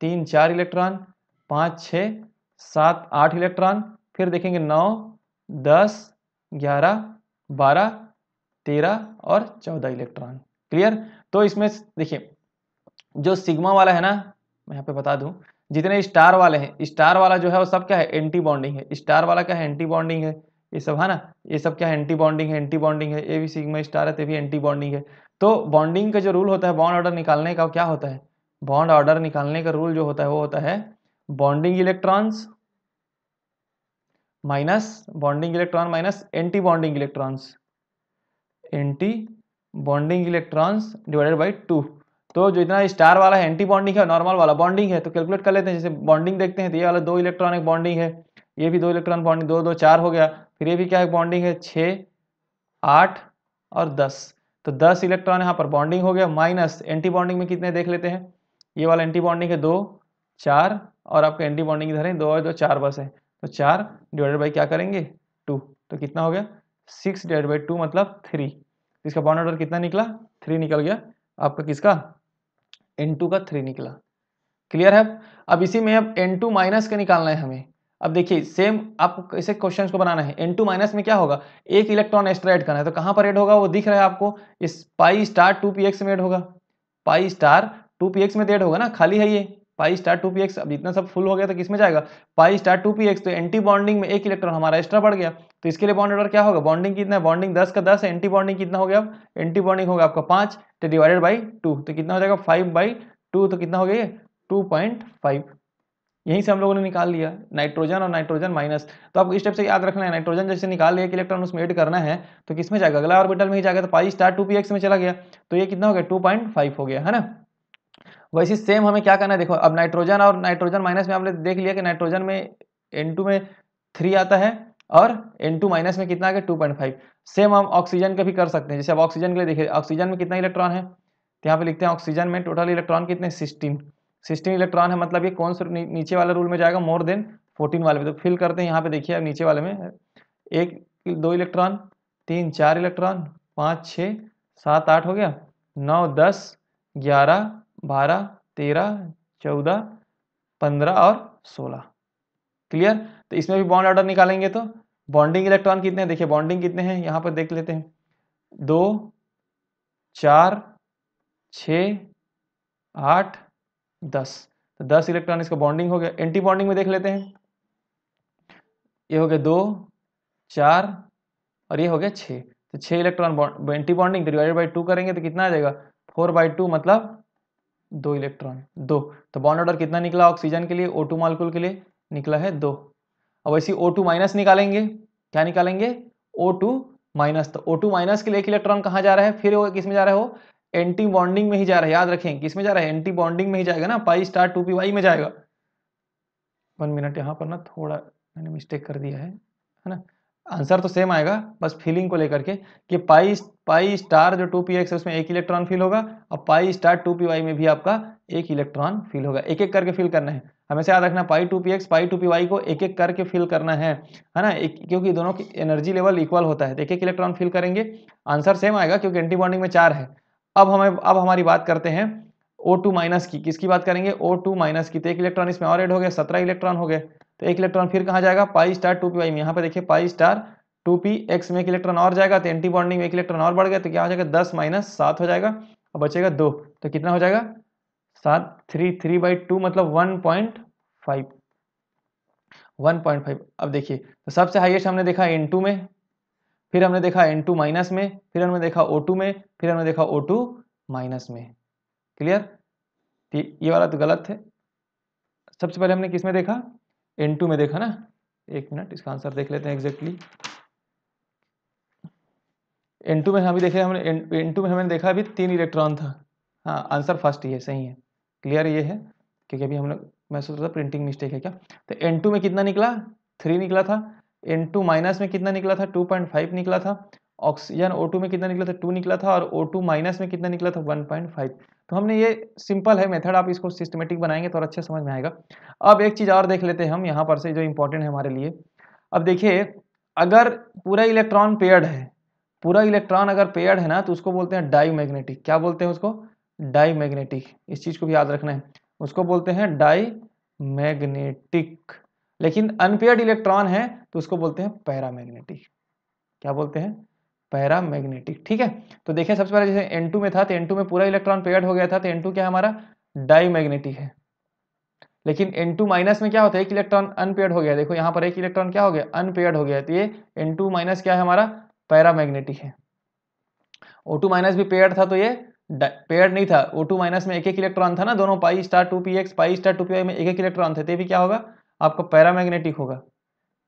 तीन चार इलेक्ट्रॉन पाँच छः सात आठ इलेक्ट्रॉन फिर देखेंगे नौ दस ग्यारह बारह तेरह और चौदह इलेक्ट्रॉन क्लियर तो इसमें देखिए जो सिग्मा वाला है ना मैं यहाँ पे बता दूं जितने स्टार वाले हैं स्टार वाला जो है वो सब क्या है एंटी बॉन्डिंग है स्टार वाला क्या है एंटी बॉन्डिंग है ये सब है ना ये सब क्या है एंटी बॉन्डिंग है एंटी बॉन्डिंग है ये भी सिग्मा स्टार है तो भी एंटी बॉन्डिंग है तो बॉन्डिंग का जो रूल होता है बॉन्ड ऑर्डर निकालने का क्या होता है बॉन्ड ऑर्डर निकालने का रूल जो होता है वो होता है bonding electrons minus bonding electron minus antibonding electrons antibonding electrons divided by two तो जो इतना स्टार वाला है एंटी बॉन्डिंग है नॉर्मल वाला बॉन्डिंग है तो कैलकुलेट कर लेते हैं जैसे बॉन्डिंग देखते हैं तो ये वाला दो इलेक्ट्रॉनिक बॉन्डिंग है ये भी दो इलेक्ट्रॉन बॉन्डिंग दो दो चार हो गया फिर ये भी क्या है बॉन्डिंग है छः आठ और दस तो दस इलेक्ट्रॉन यहाँ पर बॉन्डिंग हो गया माइनस एंटी बॉन्डिंग में कितने देख लेते हैं ये वाला एंटी बॉन्डिंग है दो चार और आपके एंटी बॉन्डिंग इधर है दो और दो चार बस है तो चार डिवाइडेड बाई क्या करेंगे टू तो कितना हो गया सिक्स डिवाइड बाई टू मतलब थ्री इसका बॉन्ड ऑर्डर कितना निकला थ्री निकल गया आपका किसका एन टू का थ्री निकला क्लियर है अब इसी में अब एन टू माइनस का निकालना है हमें अब देखिए सेम आपको इसे क्वेश्चन को बनाना है एन टू माइनस में क्या होगा एक इलेक्ट्रॉन एक्स्ट्रा ऐड करना है तो कहाँ पर ऐड होगा वो दिख रहा है आपको इस pi star two P X में ऐड होगा pi star two P X में ऐड तो होगा ना खाली है ये pi star two P X अब इतना सब फुल हो गया तो किस में जाएगा pi star two P X तो एंटी बॉन्डिंग में एक इलेक्ट्रॉन हमारा एक्स्ट्रा बढ़ गया तो इसके लिए बॉन्ड ऑर्डर क्या होगा बॉन्डिंग कितना है बॉन्डिंग दस का दस एंटी बॉन्डिंग कितना हो गया एंटी बॉन्डिंग होगा आपका पाँच तो डिवाइडेड बाई टू तो कितना हो जाएगा फाइव बाई टू तो कितना हो गया टू पॉइंट फाइव यहीं से हम लोगों ने निकाल लिया नाइट्रोजन और नाइट्रोजन माइनस तो आपको इस स्टेप से याद रखना है नाइट्रोजन जैसे निकाल लिया कि इलेक्ट्रॉन उसमें एड करना है तो किस में जाएगा अगला ऑर्बिटल में ही जाएगा तो pi star two P X में चला गया तो ये कितना हो गया टू पॉइंट फाइव हो गया है ना वैसे सेम हमें क्या करना है देखो अब नाइट्रोजन और नाइट्रोजन माइनस में आपने देख लिया कि नाइट्रोजन में एन में थ्री आता है और एन टू माइनस में कितना आ गया टू पॉइंट फाइव सेम हम ऑक्सीजन का भी कर सकते हैं जैसे अब ऑक्सीजन के लिए देखिए ऑक्सीजन में कितना इलेक्ट्रॉन है तो यहाँ पे लिखते हैं ऑक्सीजन में टोटल इलेक्ट्रॉन कितने सिक्सटीन सिक्सटीन इलेक्ट्रॉन है मतलब ये कौन सा नीचे वाला रूल में जाएगा मोर देन फोर्टीन वाले में तो फिल करते हैं यहाँ पे देखिए अब नीचे वाले में एक दो इलेक्ट्रॉन तीन चार इलेक्ट्रॉन पाँच छः सात आठ हो गया नौ दस ग्यारह बारह तेरह चौदह पंद्रह और सोलह क्लियर तो इसमें भी बॉन्ड ऑर्डर निकालेंगे तो बॉन्डिंग इलेक्ट्रॉन कितने देखिए बॉन्डिंग कितने हैं यहाँ पर देख लेते हैं दो चार छ आठ दस तो दस इलेक्ट्रॉन इसका बॉन्डिंग हो गया एंटी बॉन्डिंग में देख लेते हैं ये हो गया दो चार और ये हो गया छः तो छः electron antibonding divided by two करेंगे तो कितना आ जाएगा फोर बाई टू मतलब दो इलेक्ट्रॉन दो तो बॉन्ड ऑर्डर कितना निकला ऑक्सीजन के लिए ओ टू मॉलिक्यूल के लिए निकला है दो अब ऐसी ओ टू माइनस निकालेंगे क्या निकालेंगे ओ टू माइनस तो ओ टू माइनस के लिए एक इलेक्ट्रॉन कहाँ जा रहा है फिर किस में जा रहा है वो एंटी बॉन्डिंग में ही जा रहा है याद रखें किस में जा रहा है एंटी बॉन्डिंग में ही जाएगा ना pi star two P Y में जाएगा वन मिनट यहाँ पर ना थोड़ा मैंने मिस्टेक कर दिया है है ना आंसर तो सेम आएगा बस फीलिंग को लेकर के कि पाई पाई स्टार जो टू पी एक्स है उसमें एक इलेक्ट्रॉन फील होगा और pi star two P Y में भी आपका एक इलेक्ट्रॉन फील होगा एक एक करके फील करना है हमें याद रखना pi two P X pi two P Y को एक एक करके फिल करना है है ना एक, क्योंकि दोनों की एनर्जी लेवल इक्वल होता है तो एक एक इलेक्ट्रॉन फिल करेंगे आंसर सेम आएगा क्योंकि एंटी बॉन्डिंग में चार है अब हमें अब हमारी बात करते हैं ओ टू माइनस की किसकी बात करेंगे ओ टू माइनस की तो एक इलेक्ट्रॉन इसमें और एड हो गया सत्रह इलेक्ट्रॉन हो गए तो एक इलेक्ट्रॉन फिर कहाँ जाएगा pi star two P Y में यहाँ पर देखिए pi star two P X में एक इलेक्ट्रॉन और जाएगा तो एंटी बॉन्डिंग में एक इलेक्ट्रॉन और बढ़ गया तो क्या हो जाएगा दस माइनस सात हो जाएगा और बचेगा दो तो कितना हो जाएगा सात थ्री थ्री बाई टू मतलब one point five one point five अब देखिए तो सबसे हाईएस्ट हमने देखा एन टू में फिर हमने देखा एन टू माइनस में फिर हमने देखा ओ टू में फिर हमने देखा ओ टू माइनस में क्लियर ये वाला तो गलत है सबसे पहले हमने किस में देखा एन टू में देखा ना एक मिनट इसका आंसर देख लेते हैं एग्जैक्टली एन टू में हम अभी देखे हमने एन टू में हमने देखा अभी तीन इलेक्ट्रॉन था हाँ आंसर फर्स्ट ही है सही है क्लियर ये है क्योंकि अभी हम लोग मैं सोच रहा था प्रिंटिंग मिस्टेक है क्या तो एन टू में कितना निकला थ्री निकला था एन टू माइनस में कितना निकला था टू पॉइंट फाइव निकला था ऑक्सीजन ओ टू में कितना निकला था टू निकला था और ओ टू माइनस में कितना निकला था वन पॉइंट फाइव तो हमने ये सिंपल है मेथड आप इसको सिस्टमेटिक बनाएंगे तो और अच्छा समझ में आएगा अब एक चीज़ और देख लेते हैं हम यहाँ पर से जो इम्पोर्टेंट है हमारे लिए अब देखिए अगर पूरा इलेक्ट्रॉन पेयर्ड है पूरा इलेक्ट्रॉन अगर पेयर्ड है ना तो उसको बोलते हैं डाई मैग्नेटिक क्या बोलते हैं उसको मैग्नेटिक इस चीज़ को भी याद रखना है उसको बोलते हैं मैग्नेटिक लेकिन अनपेयर्ड इलेक्ट्रॉन है तो उसको बोलते हैं मैग्नेटिक क्या बोलते हैं मैग्नेटिक ठीक है तो देखिए सबसे पहले जैसे एन में था तो एन में पूरा इलेक्ट्रॉन पेयर्ड हो गया था तो एन क्या हमारा मैग्नेटिक है लेकिन एन टू माइनस में क्या होता है एक इलेक्ट्रॉन अनपेयर्ड हो गया देखो यहाँ पर एक इलेक्ट्रॉन क्या हो गया अनपेयर्ड हो गया तो ये एन टू माइनस क्या है हमारा मैग्नेटिक है ओ टू माइनस भी पेयर्ड था तो ये पेयर नहीं था ओ टू माइनस में एक एक इलेक्ट्रॉन था ना दोनों pi star two P X pi star two P Y में एक एक इलेक्ट्रॉन थे ते भी क्या होगा आपका पैरामैग्नेटिक होगा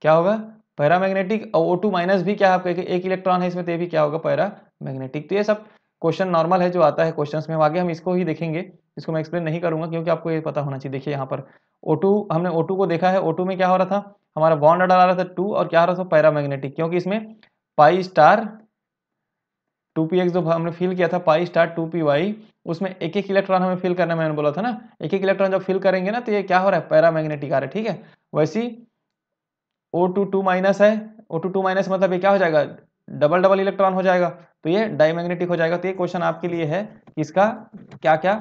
क्या होगा पैरामैग्नेटिक और ओ टू माइनस भी क्या आपका एक इलेक्ट्रॉन है इसमें तो भी क्या होगा पैरामैग्नेटिक तो ये सब क्वेश्चन नॉर्मल है जो आता है क्वेश्चन में आगे हम इसको ही देखेंगे इसको मैं एक्सप्लेन नहीं करूंगा क्योंकि आपको ये पता होना चाहिए देखिए यहाँ पर ओ हमने ओ को देखा है ओ में क्या हो रहा था हमारा बॉन्ड अडर आ रहा था टू और क्या हो रहा था पैरामैग्नेटिक क्योंकि इसमें pi star two P X जो हमने फिल किया था pi star two P Y उसमें एक एक इलेक्ट्रॉन हमें फिल करना मैंने बोला था ना एक एक इलेक्ट्रॉन जब फिल करेंगे ना तो ये क्या हो रहा है पैरा मैग्नेटिक आ रहा है ठीक है वैसी ओ टू टू माइनस है ओ टू टू माइनस मतलब ये क्या हो जाएगा डबल डबल इलेक्ट्रॉन हो जाएगा तो ये डाईमैग्नेटिक हो जाएगा तो ये क्वेश्चन आपके लिए है इसका क्या क्या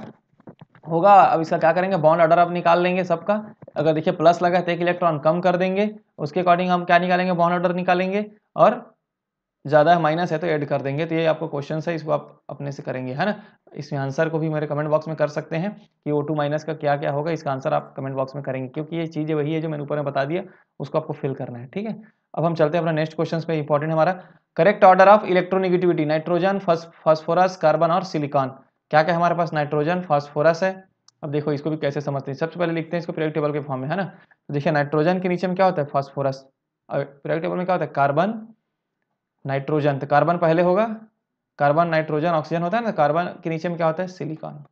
होगा अब इसका क्या करेंगे बॉन्ड ऑर्डर आप निकाल लेंगे सबका अगर देखिए प्लस लगा है तो एक इलेक्ट्रॉन कम कर देंगे उसके अकॉर्डिंग हम क्या निकालेंगे बॉन्ड ऑर्डर निकालेंगे और ज़्यादा माइनस है तो ऐड कर देंगे तो ये आपको क्वेश्चन है इसको आप अपने से करेंगे है ना इसमें आंसर को भी मेरे कमेंट बॉक्स में कर सकते हैं कि ओ टू माइनस का क्या क्या होगा इसका आंसर आप कमेंट बॉक्स में करेंगे क्योंकि ये चीज़ें वही है जो मैंने ऊपर में बता दिया उसको आपको फिल करना है ठीक है अब हम चलते हैं अपना नेक्स्ट क्वेश्चन पे इंपॉर्टेंट हमारा correct order of electronegativity nitrogen phosphorus carbon और सिलिकॉन क्या क्या हमारे पास नाइट्रोजन फॉस्फोरस है अब देखो इसको भी कैसे समझते हैं सबसे पहले लिखते हैं इसको पीरियड टेबल के फॉर्म में है ना तो देखिए नाइट्रोजन के नीचे में क्या होता है फॉस्फोरस और पीरियड टेबल में क्या होता है कार्बन नाइट्रोजन तो कार्बन पहले होगा कार्बन नाइट्रोजन ऑक्सीजन होता है ना तो कार्बन के नीचे में क्या होता है सिलिकॉन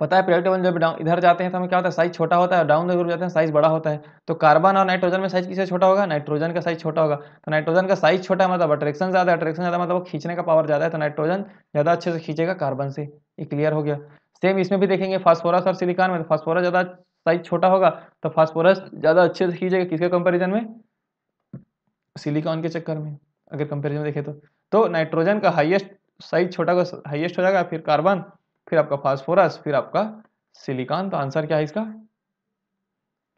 पता है प्रोडक्ट जब जब इधर जाते हैं तो हमें क्या होता है साइज छोटा होता है डाउन द ग्रुप जाते हैं साइज बड़ा होता है तो कार्बन और नाइट्रोजन में साइज किसे छोटा होगा नाइट्रोजन का साइज छोटा होगा तो नाइट्रोजन का साइज छोटा है मतलब अट्रैक्शन ज़्यादा अट्रैक्शन ज़्यादा मतलब वो खींचने का पावर ज़्यादा है तो नाइट्रोजन ज़्यादा अच्छे से खींचेगा कार्बन से ये क्लियर हो गया सेम इसमें भी देखेंगे फॉस्फोरस और सिलिकॉन में तो फॉस्फोरस ज़्यादा साइज छोटा होगा तो फॉस्फोरस ज़्यादा अच्छे से खींचेगा किसके कंपेरिजन में सिलिकॉन के चक्कर में अगर कंपेरिजन देखें तो तो नाइट्रोजन का हाईएस्ट साइज छोटा का हाईएस्ट हो जाएगा फिर कार्बन फिर आपका फास्फोरस फिर आपका सिलिकॉन तो आंसर क्या है इसका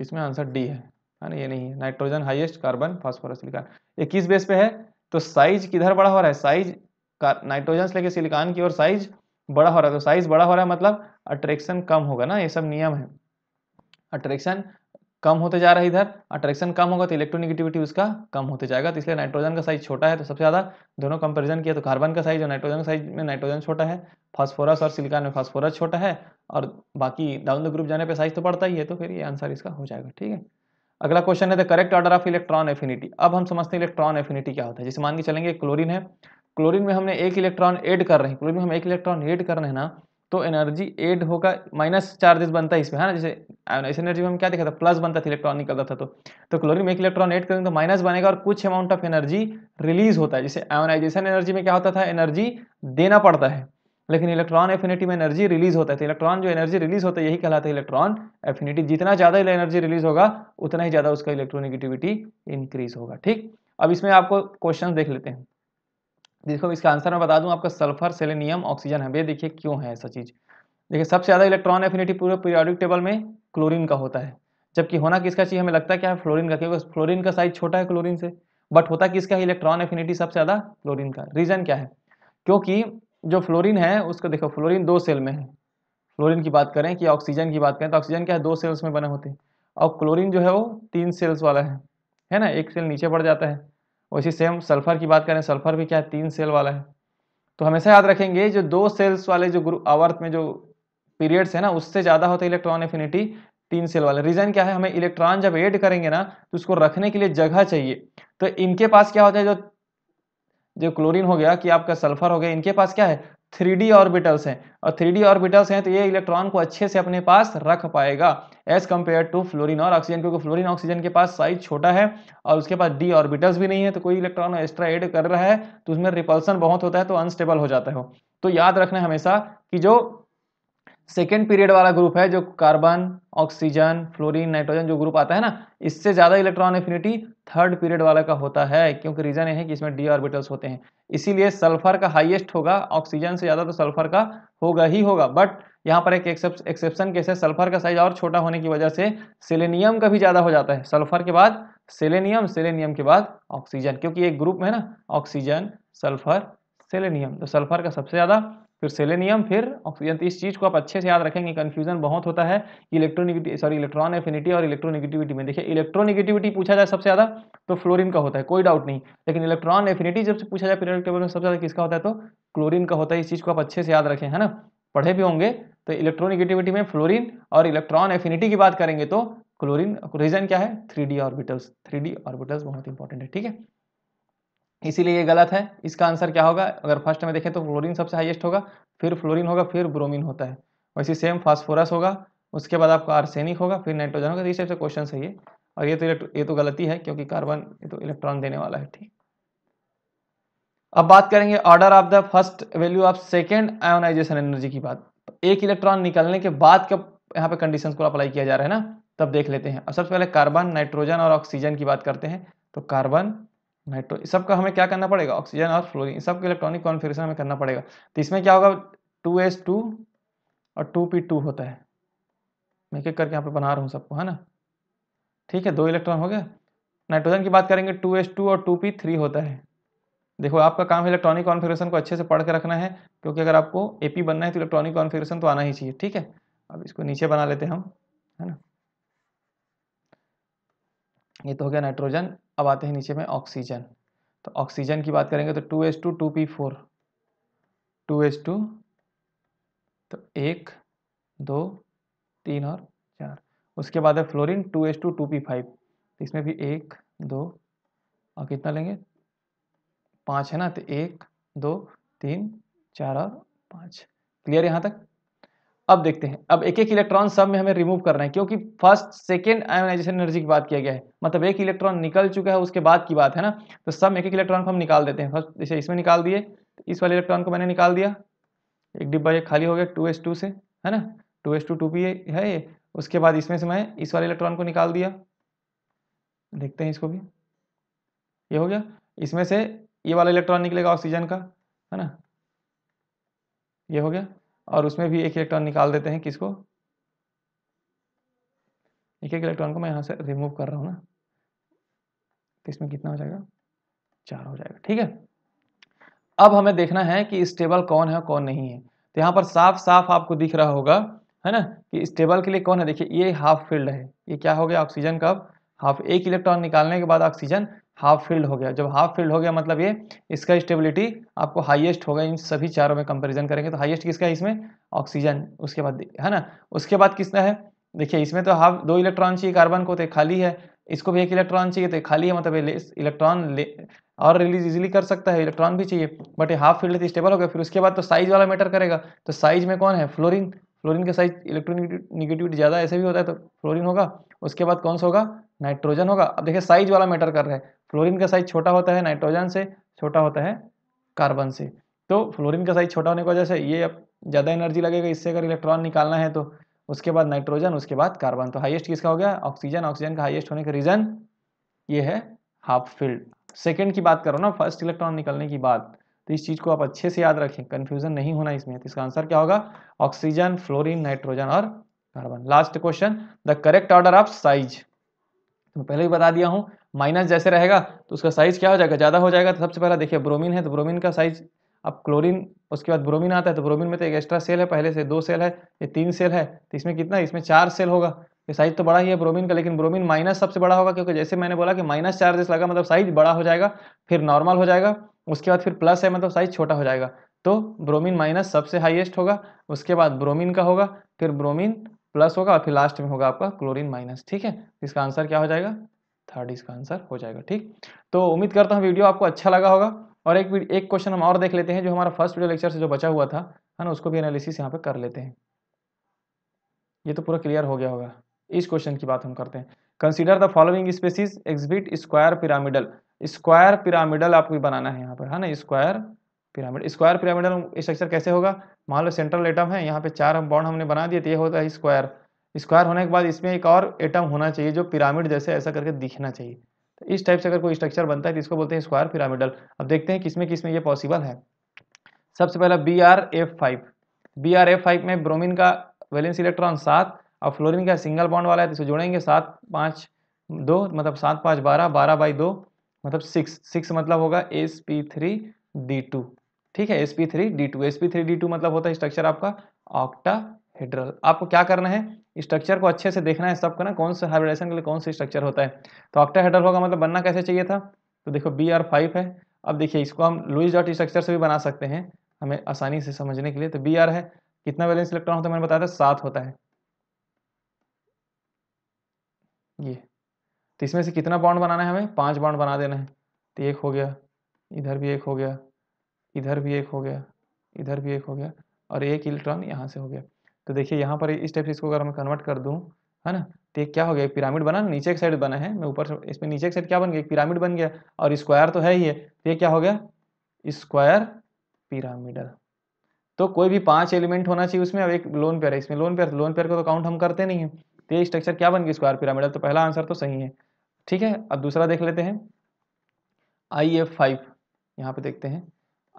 इसमें आंसर डी है है हाँ ना ये नहीं है nitrogen highest carbon phosphorus silicon ये किस बेस पे है तो साइज किधर बड़ा हो रहा है साइज नाइट्रोजन से लेकर सिलिकॉन की और साइज बड़ा हो रहा है तो साइज बड़ा हो रहा है मतलब अट्रैक्शन कम होगा ना ये सब नियम है अट्रैक्शन कम होते जा रहा है इधर अट्रैक्शन कम होगा तो इलेक्ट्रोनिगेटिविटी उसका कम होते जाएगा तो इसलिए नाइट्रोजन का साइज छोटा है तो सबसे ज़्यादा दोनों कंपेरिजन किया तो कार्बन का साइज और नाइट्रोजन का साइज में नाइट्रोजन छोटा है फास्फोरस और सिलिकॉन में फास्फोरस छोटा है और बाकी डाउन द ग्रुप जाने पर साइज तो पड़ता ही है तो फिर ये आंसर इसका हो जाएगा ठीक है अगला क्वेश्चन है the correct order of electron affinity अब हम समझते हैं इलेक्ट्रॉन एफिनिटी क्या होता है जैसे मान के चलेंगे क्लोरीन है क्लोरीन में हमने एक इलेक्ट्रॉन ऐड कर रहे हैं क्लोरीन में हम एक इलेक्ट्रॉन ऐड कर रहे हैं ना तो एनर्जी एड होगा माइनस चार्जेस बनता है इसमें है ना जैसे इस एनर्जी में हम क्या देखा था प्लस बनता था इलेक्ट्रॉन निकलता था तो तो क्लोरीन में एक इलेक्ट्रॉन एड करेंगे तो माइनस बनेगा और कुछ अमाउंट ऑफ एनर्जी रिलीज होता है जैसे आयोनाइजेशन एनर्जी में क्या होता था एनर्जी देना पड़ता है लेकिन इलेक्ट्रॉन एफिनिटी में एनर्जी रिलीज होता है इलेक्ट्रॉन तो जो एनर्जी रिलीज होता है यही कहलाता है इलेक्ट्रॉन एफिनिटी जितना ज़्यादा एनर्जी रिलीज होगा उतना ही ज़्यादा उसका इलेक्ट्रॉनिगेटिविटी इंक्रीज होगा ठीक अब इसमें आपको क्वेश्चन देख लेते हैं देखो इसका आंसर मैं बता दूं आपका सल्फर सेलेनियम ऑक्सीजन है भैया देखिए क्यों है ऐसा चीज़ देखिए सबसे ज़्यादा इलेक्ट्रॉन एफिनिटी पूरे पीरियोडिक टेबल में क्लोरीन का होता है जबकि होना किसका चाहिए हमें लगता है क्या है फ्लोरिन का क्योंकि फ्लोरिन का साइज छोटा है क्लोरिन से बट होता किसका है इलेक्ट्रॉन एफिनिटी सबसे ज़्यादा क्लोरिन का रीज़न क्या है क्योंकि जो फ्लोरिन है उसको देखो फ्लोरिन दो सेल में है फ्लोरिन की बात करें कि ऑक्सीजन की बात करें तो ऑक्सीजन क्या है दो सेल्स में बने होते हैं और क्लोरीन जो है वो तीन सेल्स वाला है है ना एक सेल नीचे पड़ जाता है वैसे सेम सल्फर की बात करें सल्फर भी क्या है तीन सेल वाला है तो हमेशा याद रखेंगे जो दो सेल्स वाले जो ग्रुप आवर्त में जो पीरियड्स है ना उससे ज़्यादा होते हैं इलेक्ट्रॉन एफिनिटी तीन सेल वाले रीज़न क्या है हमें इलेक्ट्रॉन जब ऐड करेंगे ना तो उसको रखने के लिए जगह चाहिए तो इनके पास क्या होता है जो जो क्लोरीन हो गया कि आपका सल्फर हो गया इनके पास क्या है थ्री ऑर्बिटल्स हैं और थ्री ऑर्बिटल्स हैं तो ये इलेक्ट्रॉन को अच्छे से अपने पास रख पाएगा एज कम्पेयर टू फ्लोरिन और ऑक्सीजन क्योंकि फ्लोरिन ऑक्सीजन के पास साइज छोटा है और उसके पास डी ऑर्बिटल्स भी नहीं है तो कोई इलेक्ट्रॉन एक्स्ट्रा एड कर रहा है तो उसमें रिपल्सन बहुत होता है तो अनस्टेबल हो जाता है तो याद रखना हमेशा कि जो सेकेंड पीरियड वाला ग्रुप है जो कार्बन ऑक्सीजन फ्लोरीन नाइट्रोजन जो ग्रुप आता है ना इससे ज़्यादा इलेक्ट्रॉन एफिनिटी थर्ड पीरियड वाला का होता है क्योंकि रीज़न ये है कि इसमें डी ऑर्बिटल्स होते हैं इसीलिए सल्फर का हाईएस्ट होगा ऑक्सीजन से ज़्यादा तो सल्फर का होगा ही होगा बट यहाँ पर एक एक्सेप्शन केस है सल्फर का साइज और छोटा होने की वजह से सेलेनियम का भी ज़्यादा हो जाता है सल्फर के बाद सेलेनियम सेलेनियम के बाद ऑक्सीजन क्योंकि एक ग्रुप में ना ऑक्सीजन सल्फर सेलेनियम तो सल्फर का सबसे ज़्यादा फिर सेलेनियम फिर ऑक्सीजन तो इस चीज़ को आप अच्छे से याद रखेंगे कन्फ्यूजन बहुत होता है इलेक्ट्रोनिगेटिव सॉरी इलेक्ट्रॉन एफिनिटी और इलेक्ट्रोनिगेटिविटी में देखिए इलेक्ट्रोनिगेटिविटी पूछा जाए सबसे ज़्यादा तो फ्लोरिन का होता है कोई डाउट नहीं लेकिन इलेक्ट्रॉन एफिनिटी जब से पूछा जाए पीरियड टेबल में सबसे ज़्यादा किसका होता है तो क्लोरिन का होता है इस चीज़ को आप अच्छे से याद रखें है ना पढ़े भी होंगे तो इलेक्ट्रोनिगेटिविटी में फ्लोरिन और इलेक्ट्रॉन एफिनिटी की बात करेंगे तो क्लोरिन रीजन क्या है थ्री ऑर्बिटल्स थ्री ऑर्बिटल्स बहुत इंपॉर्टेंट है ठीक है इसीलिए ये गलत है इसका आंसर क्या होगा अगर फर्स्ट में देखें तो फ्लोरीन सबसे हाईएस्ट होगा फिर फ्लोरीन होगा फिर ब्रोमीन होता है वैसे सेम फास्फोरस होगा उसके बाद आपका आर्सेनिक होगा फिर नाइट्रोजन होगा तो इस टाइप से क्वेश्चन है और ये तो ये तो गलती है क्योंकि कार्बन ये तो इलेक्ट्रॉन देने वाला है ठीक अब बात करेंगे order of the first value of second ionisation energy की बात एक इलेक्ट्रॉन निकलने के बाद कब यहाँ पे कंडीशन को अप्लाई किया जा रहा है ना तब देख लेते हैं अब सबसे पहले कार्बन नाइट्रोजन और ऑक्सीजन की बात करते हैं तो कार्बन नाइट्रो तो सबका हमें क्या करना पड़ेगा ऑक्सीजन और फ्लोरीन सबका इलेक्ट्रॉनिक कॉन्फिग्रेशन हमें करना पड़ेगा तो इसमें क्या होगा टू एस टू और टू पी टू होता है मैं एक करके यहाँ पे बना रहा हूँ सबको है ना ठीक है दो इलेक्ट्रॉन हो गया नाइट्रोजन की बात करेंगे टू एस टू और टू पी थ्री होता है देखो आपका काम इलेक्ट्रॉनिक कॉन्फिग्रेशन को अच्छे से पढ़ के रखना है क्योंकि अगर आपको पी बनना है तो इलेक्ट्रॉनिक कॉन्फिग्रेशन तो आना ही चाहिए ठीक है अब इसको नीचे बना लेते हैं हम है ना ये तो हो गया नाइट्रोजन अब आते हैं नीचे में ऑक्सीजन तो ऑक्सीजन की बात करेंगे तो two S two two P four two S two तो एक दो तीन और चार उसके बाद है fluorine two S two two P five इसमें भी एक दो और कितना लेंगे पांच है ना तो एक दो तीन चार और पांच क्लियर यहां तक अब देखते हैं अब एक एक इलेक्ट्रॉन सब में हमें रिमूव करना है क्योंकि फर्स्ट सेकेंड आयोनाइजेशन एनर्जी की बात किया गया है मतलब एक इलेक्ट्रॉन निकल चुका है उसके बाद की बात है ना तो सब एक एक इलेक्ट्रॉन को हम निकाल देते हैं फर्स्ट इसे इसमें निकाल दिए इस वाले इलेक्ट्रॉन को मैंने निकाल दिया एक डिब्बा ये खाली हो गया टू एस टू से है ना two S two two P है ये उसके बाद इसमें से मैं इस वाले इलेक्ट्रॉन को निकाल दिया देखते हैं इसको भी ये हो गया इसमें से ये वाला इलेक्ट्रॉन निकलेगा ऑक्सीजन का है ना ये हो गया और उसमें भी एक इलेक्ट्रॉन निकाल देते हैं किसको एक एक इलेक्ट्रॉन को मैं यहाँ से रिमूव कर रहा हूँ ना तो इसमें कितना हो जाएगा चार हो जाएगा ठीक है अब हमें देखना है कि स्टेबल कौन है कौन नहीं है तो यहाँ पर साफ साफ आपको दिख रहा होगा है ना कि स्टेबल के लिए कौन है देखिए ये हाफ फील्ड है ये क्या हो गया ऑक्सीजन का हाफ एक इलेक्ट्रॉन निकालने के बाद ऑक्सीजन हाफ फील्ड हो गया जब हाफ फील्ड हो गया मतलब ये इसका स्टेबिलिटी आपको हाईएस्ट होगा इन सभी चारों में कंपैरिजन करेंगे तो हाईएस्ट किसका है इसमें ऑक्सीजन उसके बाद है ना उसके बाद किसका है देखिए इसमें तो हाफ दो इलेक्ट्रॉन चाहिए कार्बन को तो खाली है इसको भी एक इलेक्ट्रॉन चाहिए तो खाली है मतलब इलेक्ट्रॉन ले और रिलीज इजीली कर सकता है इलेक्ट्रॉन भी चाहिए बट ये हाफ फील्ड स्टेबल हो गया फिर उसके बाद तो साइज वाला मैटर करेगा तो साइज में कौन है फ्लोरिन फ्लोरिन का साइज इलेक्ट्रोनिगेटिविटी ज़्यादा ऐसे भी होता है तो फ्लोरिन होगा उसके बाद कौन सा होगा नाइट्रोजन होगा अब देखिए साइज वाला मैटर कर रहा है फ्लोरीन का साइज छोटा होता है नाइट्रोजन से छोटा होता है कार्बन से तो फ्लोरीन का साइज छोटा होने की वजह से ये अब ज़्यादा एनर्जी लगेगा इससे अगर इलेक्ट्रॉन निकालना है तो उसके बाद नाइट्रोजन उसके बाद कार्बन तो हाइएस्ट किसका हो गया ऑक्सीजन ऑक्सीजन का हाइएस्ट होने का रीज़न ये है हाफ फील्ड सेकेंड की बात करो ना फर्स्ट इलेक्ट्रॉन निकलने की बात तो इस चीज़ को आप अच्छे से याद रखें कन्फ्यूजन नहीं होना इसमें तो इसका आंसर क्या होगा ऑक्सीजन फ्लोरिन नाइट्रोजन और carbon last question the correct order of size तो मैं पहले भी बता दिया हूँ माइनस जैसे रहेगा तो उसका साइज क्या हो जाएगा ज़्यादा हो जाएगा तो सबसे पहला देखिए ब्रोमीन है तो ब्रोमीन का साइज अब क्लोरीन उसके बाद ब्रोमीन आता है तो ब्रोमीन में तो एक एक्स्ट्रा सेल है पहले से दो सेल है ये तीन सेल है तो इसमें कितना इसमें चार सेल होगा ये साइज तो बड़ा ही है ब्रोमीन का लेकिन ब्रोमीन माइनस सबसे बड़ा होगा क्योंकि जैसे मैंने बोला कि माइनस चार्जेस लगा मतलब साइज बड़ा हो जाएगा फिर नॉर्मल हो जाएगा उसके बाद फिर प्लस है मतलब साइज छोटा हो जाएगा तो ब्रोमीन माइनस सबसे हाईएस्ट होगा उसके बाद ब्रोमीन का होगा फिर ब्रोमीन प्लस होगा और फिर लास्ट में होगा आपका क्लोरीन माइनस ठीक है तो इसका आंसर क्या हो जाएगा थर्ड इसका आंसर हो जाएगा ठीक तो उम्मीद करता हूँ वीडियो आपको अच्छा लगा होगा और एक एक क्वेश्चन हम और देख लेते हैं जो हमारा फर्स्ट वीडियो लेक्चर से जो बचा हुआ था है ना उसको भी एनालिसिस यहाँ पे कर लेते हैं ये तो पूरा क्लियर हो गया होगा इस क्वेश्चन की बात हम करते हैं consider the following species exhibit square pyramidal square pyramidal आपको बनाना है यहाँ पर है ना square pyramid square pyramidal structure कैसे होगा मान लो सेंट्रल एटम है यहाँ पे चार हम बॉन्ड हमने बना दिए तो ये होता है स्क्वायर स्क्वायर होने के बाद इसमें एक और एटम होना चाहिए जो पिरामिड जैसे ऐसा करके दिखना चाहिए तो इस टाइप से अगर कोई स्ट्रक्चर बनता है तो इसको बोलते हैं स्क्वायर पिरामिडल अब देखते हैं किसमें किसमें ये पॉसिबल है सबसे पहला B R F five B R F five में ब्रोमिन का वैलेंस इलेक्ट्रॉन सात और फ्लोरिन का सिंगल बॉन्ड वाला है तो इसको जोड़ेंगे सात पाँच दो मतलब सात पाँच बारह बारह बाई दो मतलब सिक्स सिक्स मतलब होगा S P three D two ठीक है S P three D two S P three D two मतलब होता है स्ट्रक्चर आपका ऑक्टा हेड्रल आपको क्या करना है स्ट्रक्चर को अच्छे से देखना है सबका ना कौन सा हाइब्रिडाइजेशन के लिए कौन सा स्ट्रक्चर होता है तो ऑक्टा हेड्रल होगा मतलब बनना कैसे चाहिए था तो देखो बी आर फाइव है अब देखिए इसको हम लुइस डॉट स्ट्रक्चर से भी बना सकते हैं हमें आसानी से समझने के लिए तो बी आर है कितना बैलेंस इलेक्ट्रॉन होता है मैंने बताया था सात होता है ये तो इसमें से कितना बाउंड बनाना है हमें पांच बाउंड बना देना है तो एक हो गया इधर भी एक हो गया इधर भी एक हो गया इधर भी एक हो गया और एक इलेक्ट्रॉन यहाँ से हो गया तो देखिए यहाँ पर इस टाइप से इसको अगर मैं कन्वर्ट कर दूँ है ना तो ये क्या हो गया पिरामिड बना नीचे एक साइड बना है मैं ऊपर से इसमें नीचे एक साइड क्या बन गया पिरामिड बन गया और स्क्वायर तो है ही है तो ये क्या हो गया स्क्वायर पिरामिडल तो कोई भी पांच एलिमेंट होना चाहिए उसमें अब एक लोन पेयर है इसमें लोन पेयर लोन पेयर को तो काउंट हम करते नहीं हैं तो ये स्ट्रक्चर क्या बन गया स्क्वायर पिरामिडल तो पहला आंसर तो सही है ठीक है अब दूसरा देख लेते हैं आई एफ फाइव यहाँ पे देखते हैं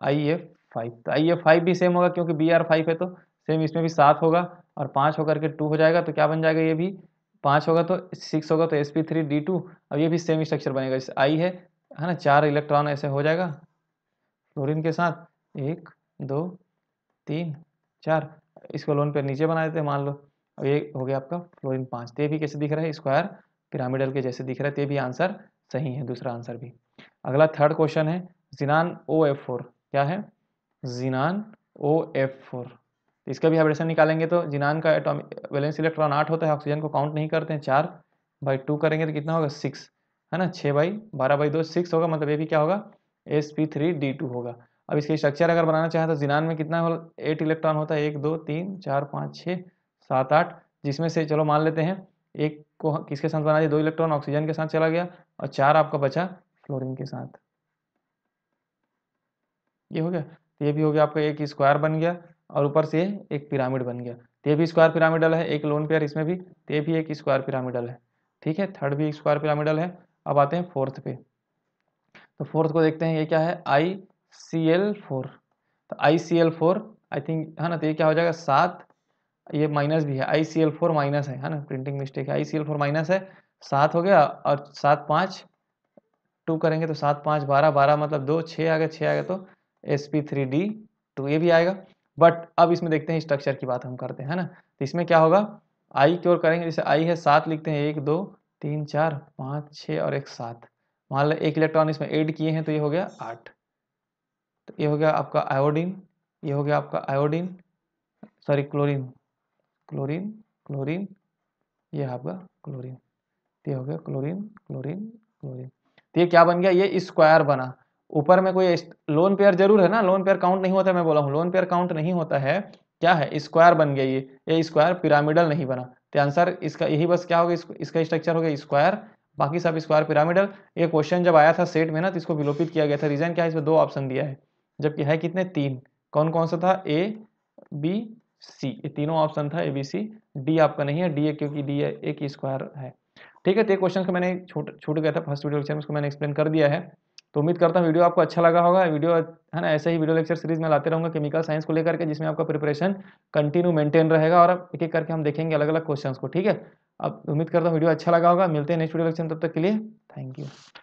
आई एफ फाइव तो आई एफ फाइव भी सेम होगा क्योंकि बी आर फाइव है तो सेम इसमें भी सात होगा और पाँच होकर के टू हो जाएगा तो क्या बन जाएगा ये भी पाँच होगा तो सिक्स होगा तो S P three D two अब ये भी सेम स्ट्रक्चर बनेगा जैसे आई है है ना चार इलेक्ट्रॉन ऐसे हो जाएगा फ्लोरिन के साथ एक दो तीन चार इसको लोन पर नीचे बना देते हैं मान लो अब ये हो गया आपका फ्लोरिन पाँच तो ये भी कैसे दिख रहा है स्क्वायर पिरामिडल के जैसे दिख रहा है तो ये भी आंसर सही है दूसरा आंसर भी अगला थर्ड क्वेश्चन है जिनान ओ एफ फोर क्या है जीनान ओ एफ फोर इसका भी हाइब्रेशन निकालेंगे तो जिनान का एटॉमिक वैलेंस इलेक्ट्रॉन आठ होता है ऑक्सीजन को काउंट नहीं करते हैं चार बाई टू करेंगे तो कितना होगा सिक्स है ना छः बाई बारह बाई दो सिक्स होगा मतलब ये भी क्या होगा S P three D two होगा अब इसके स्ट्रक्चर अगर बनाना चाहें तो जिनान में कितना एट इलेक्ट्रॉन होता है एक दो तीन चार पाँच छः सात आठ जिसमें से चलो मान लेते हैं एक को किसके साथ बना दिया दो इलेक्ट्रॉन ऑक्सीजन के साथ चला गया और चार आपका बचा फ्लोरिन के साथ ये हो गया तो ये भी हो गया आपका एक स्क्वायर बन गया और ऊपर से एक पिरामिड बन गया तो ये भी स्क्वायर पिरामिडल है एक लोन पेयर इसमें भी तो ये भी एक स्क्वायर पिरामिडल है ठीक है थर्ड भी स्क्वायर पिरामिडल है अब आते हैं फोर्थ पे तो फोर्थ को देखते हैं ये क्या है आई सी एल फोर तो I C L four I think है ना तो ये क्या हो जाएगा सात ये माइनस भी है I C L four minus है है ना प्रिंटिंग मिस्टेक है I C L four minus है सात हो गया और सात पाँच टू करेंगे तो सात पाँच बारह बारह मतलब दो छः आ गए छः आ गए तो S P three D two ये भी आएगा बट अब इसमें देखते हैं स्ट्रक्चर की बात हम करते हैं ना तो इसमें क्या होगा आई की ओर करेंगे जैसे आई है सात लिखते हैं एक दो तीन चार पाँच छः और एक सात मान लो एक इलेक्ट्रॉन इसमें ऐड किए हैं तो ये हो गया आठ तो ये हो गया आपका आयोडीन ये हो गया आपका iodine sorry chlorine chlorine chlorine ये आपका क्लोरीन तो ये हो गया क्लोरीन क्लोरीन क्लोरीन तो ये क्या बन गया ये स्क्वायर बना ऊपर में कोई लोन पेयर जरूर है ना लोन पेयर काउंट नहीं होता मैं बोला हूँ लोन पेयर काउंट नहीं होता है क्या है स्क्वायर बन गया ये ये स्क्वायर पिरामिडल नहीं बना तो आंसर इसका यही बस क्या होगा इसका स्ट्रक्चर हो गया स्क्वायर बाकी सब स्क्वायर पिरामिडल ये क्वेश्चन जब आया था सेट में ना तो इसको विलोपित किया गया था रीजन क्या है इसमें दो ऑप्शन दिया है जबकि है कितने तीन कौन कौन सा था ए बी सी ये तीनों ऑप्शन था ए बी सी डी आपका नहीं है डी ए क्योंकि डी ए एक स्क्वायर है ठीक है तो ये क्वेश्चन को मैंने छूट छूट गया था फर्स्ट वीडियो में उसको मैंने एक्सप्लेन कर दिया है तो उम्मीद करता हूँ वीडियो आपको अच्छा लगा होगा वीडियो है ना ऐसे ही वीडियो लेक्चर सीरीज में लाते रहूँगा केमिकल साइंस को लेकर के जिसमें आपका प्रिपरेशन कंटिन्यू मेंटेन रहेगा और एक एक करके हम देखेंगे अलग अलग क्वेश्चन को ठीक है अब उम्मीद करता हूँ वीडियो अच्छा लगा होगा मिलते हैं नेक्स्ट वीडियो लेक्चर तब तक के लिए थैंक यू